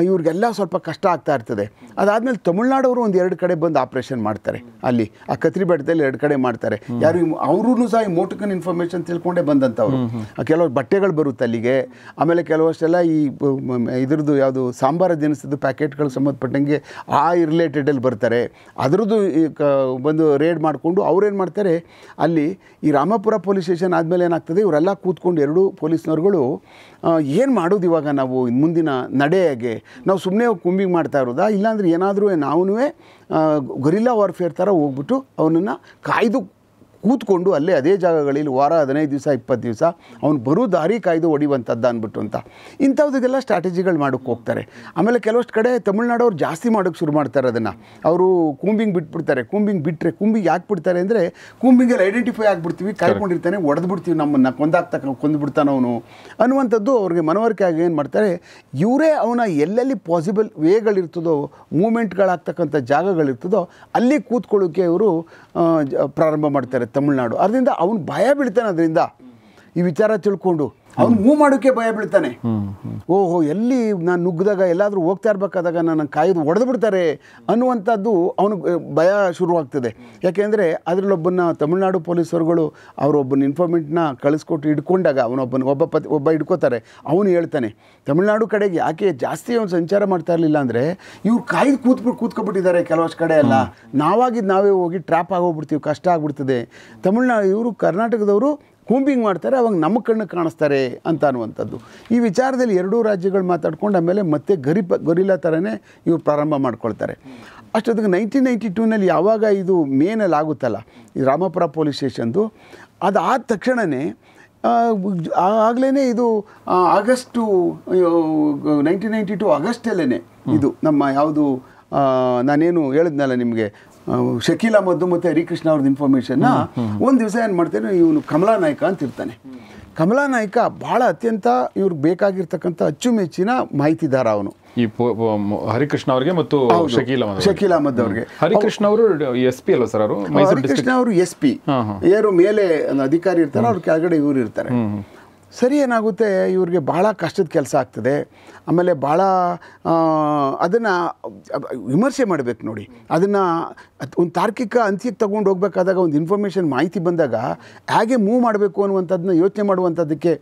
Speaker 1: ಇವ್ರಿಗೆಲ್ಲ ಸ್ವಲ್ಪ ಕಷ್ಟ ಆಗ್ತಾ ಇರ್ತದೆ ಅದಾದಮೇಲೆ ತಮಿಳ್ನಾಡವರು ಒಂದು ಎರಡು ಕಡೆ ಬಂದು ಆಪ್ರೇಷನ್ ಮಾಡ್ತಾರೆ ಅಲ್ಲಿ ಆ ಕತ್ರಿ ಬೆಟ್ಟದಲ್ಲಿ ಎರಡು ಕಡೆ ಮಾಡ್ತಾರೆ ಯಾರು ಅವರೂ ಸಹ ಈ ಮೋಟಕನ್ ಇನ್ಫಾರ್ಮೇಷನ್ ತಿಳ್ಕೊಂಡೇ ಬಂದಂಥವ್ರು ಕೆಲವು ಬಟ್ಟೆಗಳು ಬರುತ್ತೆ ಅಲ್ಲಿಗೆ ಆಮೇಲೆ ಕೆಲವಷ್ಟೆಲ್ಲ ಈ ಇದ್ರದ್ದು ಯಾವುದು ಸಾಂಬಾರ ದಿನಸದ್ದು ಪ್ಯಾಕೆಟ್ಗಳು ಸಂಬಂಧಪಟ್ಟಂಗೆ ಆ ರಿಲೇಟೆಡಲ್ಲಿ ಬರ್ತಾರೆ ಅದರದ್ದು ಬಂದು ರೇಡ್ ಮಾಡಿಕೊಂಡು ಅವ್ರೇನು ಮಾಡ್ತಾರೆ ಅಲ್ಲಿ ಈ ರಾಮಪುರ ಪೊಲೀಸ್ ಸ್ಟೇಷನ್ ಆದಮೇಲೆ ಏನಾಗ್ತದೆ ಇವರೆಲ್ಲ ಕೂತ್ಕೊಂಡು ಎರಡೂ ಪೊಲೀಸ್ನವ್ರುಗಳು ಏನು ಮಾಡೋದು ಇವಾಗ ನಾವು ಇನ್ನು ಮುಂದಿನ ನಡೆಗೆ ನಾವು ಸುಮ್ಮನೆ ಕುಂಬಿಂಗ್ ಮಾಡ್ತಾ ಇರೋದಾ ಇಲ್ಲಾಂದರೆ ಏನಾದರೂ ನಾವೂ ಗೊರಿಲ್ಲಾ ವಾರ್ಫೇರ್ ಥರ ಹೋಗ್ಬಿಟ್ಟು ಅವನನ್ನು ಕಾಯ್ದು ಕೂತ್ಕೊಂಡು ಅಲ್ಲೇ ಅದೇ ಜಾಗಗಳಲ್ಲಿ ವಾರ ಹದಿನೈದು ದಿವಸ ಇಪ್ಪತ್ತು ದಿವಸ ಅವ್ನು ಬರೋ ದಾರಿ ಕಾಯ್ದು ಹೊಡಿವಂಥದ್ದು ಅಂದ್ಬಿಟ್ಟು ಅಂತ ಇಂಥವ್ದಕ್ಕೆಲ್ಲ ಸ್ಟ್ರಾಟಜಿಗಳು ಮಾಡೋಕ್ಕೆ ಹೋಗ್ತಾರೆ ಆಮೇಲೆ ಕೆಲವಷ್ಟು ಕಡೆ ಅವ್ರು ಜಾಸ್ತಿ ಮಾಡೋಕ್ಕೆ ಶುರು ಮಾಡ್ತಾರೆ ಅದನ್ನು ಅವರು ಕೂಂಬಿಂಗ್ ಬಿಟ್ಬಿಡ್ತಾರೆ ಕೂಂಬಿಂಗ್ ಬಿಟ್ಟರೆ ಕೂಂಬಿಗೆ ಯಾಕೆ ಬಿಡ್ತಾರೆ ಅಂದರೆ ಕೂಂಬಿಂಗಲ್ಲಿ ಐಡೆಂಟಿಫೈ ಆಗಿಬಿಡ್ತೀವಿ ಕಾಯ್ಕೊಂಡಿರ್ತಾನೆ ಒಡೆದು ನಮ್ಮನ್ನು ಕೊಂದಾಗ್ತಕ್ಕ ಕೊಂದ್ಬಿಡ್ತಾನೆ ಅವನು ಅನ್ನುವಂಥದ್ದು ಅವ್ರಿಗೆ ಮನವರಿಕೆ ಆಗಿ ಏನು ಮಾಡ್ತಾರೆ ಇವರೇ ಅವನ ಎಲ್ಲೆಲ್ಲಿ ಪಾಸಿಬಲ್ ವೇಗಳಿರ್ತದೋ ಮೂಮೆಂಟ್ಗಳಾಗ್ತಕ್ಕಂಥ ಜಾಗಗಳಿರ್ತದೋ ಅಲ್ಲಿ ಕೂತ್ಕೊಳ್ಳೋಕ್ಕೆ ಇವರು ಪ್ರಾರಂಭ ಮಾಡ್ತಾರೆ ತಮಿಳ್ನಾಡು ಅದರಿಂದ ಅವನು ಭಯ ಬೀಳ್ತಾನೆ ಅದರಿಂದ ಈ ವಿಚಾರ ತಿಳ್ಕೊಂಡು ಅವ್ನು ಮೂವ್ ಮಾಡೋಕ್ಕೆ ಭಯ ಬೀಳ್ತಾನೆ ಓಹೋ ಎಲ್ಲಿ ನಾನು ನುಗ್ಗಿದಾಗ ಎಲ್ಲಾದರೂ ಹೋಗ್ತಾ ಇರ್ಬೇಕಾದಾಗ ನನ್ನ ಕಾಯ್ದು ಒಡೆದು ಬಿಡ್ತಾರೆ ಅನ್ನುವಂಥದ್ದು ಅವನಿಗೆ ಭಯ ಶುರುವಾಗ್ತದೆ ಯಾಕೆಂದರೆ ಅದರಲ್ಲೊಬ್ಬನ ತಮಿಳುನಾಡು ಪೊಲೀಸರುಗಳು ಅವರೊಬ್ಬನ ಇನ್ಫಾರ್ಮೆಂಟ್ನ ಕಳಿಸ್ಕೊಟ್ಟು ಇಟ್ಕೊಂಡಾಗ ಅವನೊಬ್ಬನ ಒಬ್ಬ ಪತಿ ಒಬ್ಬ ಇಟ್ಕೋತಾರೆ ಅವನು ಹೇಳ್ತಾನೆ ತಮಿಳುನಾಡು ಕಡೆಗೆ ಯಾಕೆ ಜಾಸ್ತಿ ಅವನು ಸಂಚಾರ ಮಾಡ್ತಾ ಇರಲಿಲ್ಲ ಅಂದರೆ ಇವ್ರು ಕಾಯ್ದು ಕೂತ್ಬಿಟ್ಟು ಕೂತ್ಕೊಬಿಟ್ಟಿದ್ದಾರೆ ಕೆಲವಷ್ಟು ಕಡೆ ಎಲ್ಲ ನಾವಾಗಿದ್ದು ನಾವೇ ಹೋಗಿ ಟ್ರ್ಯಾಪ್ ಆಗೋಗ್ಬಿಡ್ತೀವಿ ಕಷ್ಟ ಆಗ್ಬಿಡ್ತದೆ ತಮಿಳುನಾಡು ಇವರು ಕರ್ನಾಟಕದವರು ಕೂಂಬಿಂಗ್ ಮಾಡ್ತಾರೆ ಅವಾಗ ನಮ್ಮ ಕಣ್ಣು ಕಾಣಿಸ್ತಾರೆ ಅಂತ ಅನ್ನುವಂಥದ್ದು ಈ ವಿಚಾರದಲ್ಲಿ ಎರಡೂ ರಾಜ್ಯಗಳು ಮಾತಾಡ್ಕೊಂಡು ಆಮೇಲೆ ಮತ್ತೆ ಗರಿಪ ಗೊರಿಲ್ಲ ಥರನೇ ಇವರು ಪ್ರಾರಂಭ ಮಾಡ್ಕೊಳ್ತಾರೆ ಅಷ್ಟೊತ್ತಿಗೆ ನೈನ್ಟೀನ್ ನೈಂಟಿ ಟೂನಲ್ಲಿ ಯಾವಾಗ ಇದು ಮೇನಲ್ಲಿ ಆಗುತ್ತಲ್ಲ ಈ ರಾಮಪುರ ಪೊಲೀಸ್ ಸ್ಟೇಷನ್ದು ಅದಾದ ತಕ್ಷಣವೇ ಆಗಲೇ ಇದು ಆಗಸ್ಟು ನೈನ್ಟೀನ್ ನೈಂಟಿ ಟು ಆಗಸ್ಟಲ್ಲೇ ಇದು ನಮ್ಮ ಯಾವುದು ನಾನೇನು ಹೇಳಿದ್ನಲ್ಲ ನಿಮಗೆ ಶಕೀಲ ಮದ್ದು ಮತ್ತು ಹರಿಕೃಷ್ಣ ಅವ್ರದ್ದು ಇನ್ಫಾರ್ಮೇಷನ್ನ ಒಂದು ದಿವಸ ಏನು ಮಾಡ್ತೇನೆ ಇವನು ಕಮಲಾ ನಾಯ್ಕ ಅಂತ ಇರ್ತಾನೆ ಕಮಲಾ ನಾಯ್ಕ ಭಾಳ ಅತ್ಯಂತ ಇವ್ರಿಗೆ ಬೇಕಾಗಿರ್ತಕ್ಕಂಥ ಅಚ್ಚುಮೆಚ್ಚಿನ ಮಾಹಿತಿದಾರ ಅವನು
Speaker 2: ಈ ಹರಿಕೃಷ್ಣ ಅವರಿಗೆ ಮತ್ತು ಶಕೀಲ್ ಅಹಮದ್ ಅವರಿಗೆ ಹರಿಕೃಷ್ಣ
Speaker 1: ಅವರು ಎಸ್ ಪಿ ಸರ್ ಅವರು ಹರಿಕೃಷ್ಣ ಅವರು ಎಸ್ ಪಿ ಯಾರು ಮೇಲೆ ಅಧಿಕಾರಿ ಇರ್ತಾರೆ ಅವ್ರ ಕೆಳಗಡೆ ಇವರು ಇರ್ತಾರೆ ಸರಿ ಏನಾಗುತ್ತೆ ಇವ್ರಿಗೆ ಭಾಳ ಕಷ್ಟದ ಕೆಲಸ ಆಗ್ತದೆ ಆಮೇಲೆ ಭಾಳ ಅದನ್ನು ವಿಮರ್ಶೆ ಮಾಡಬೇಕು ನೋಡಿ ಅದನ್ನು ಒಂದು ತಾರ್ಕಿಕ ಅಂತ್ಯಕ್ಕೆ ತಗೊಂಡು ಹೋಗಬೇಕಾದಾಗ ಒಂದು ಇನ್ಫಾರ್ಮೇಷನ್ ಮಾಹಿತಿ ಬಂದಾಗ ಹೇಗೆ ಮೂವ್ ಮಾಡಬೇಕು ಅನ್ನುವಂಥದ್ದನ್ನ ಯೋಚನೆ ಮಾಡುವಂಥದ್ದಕ್ಕೆ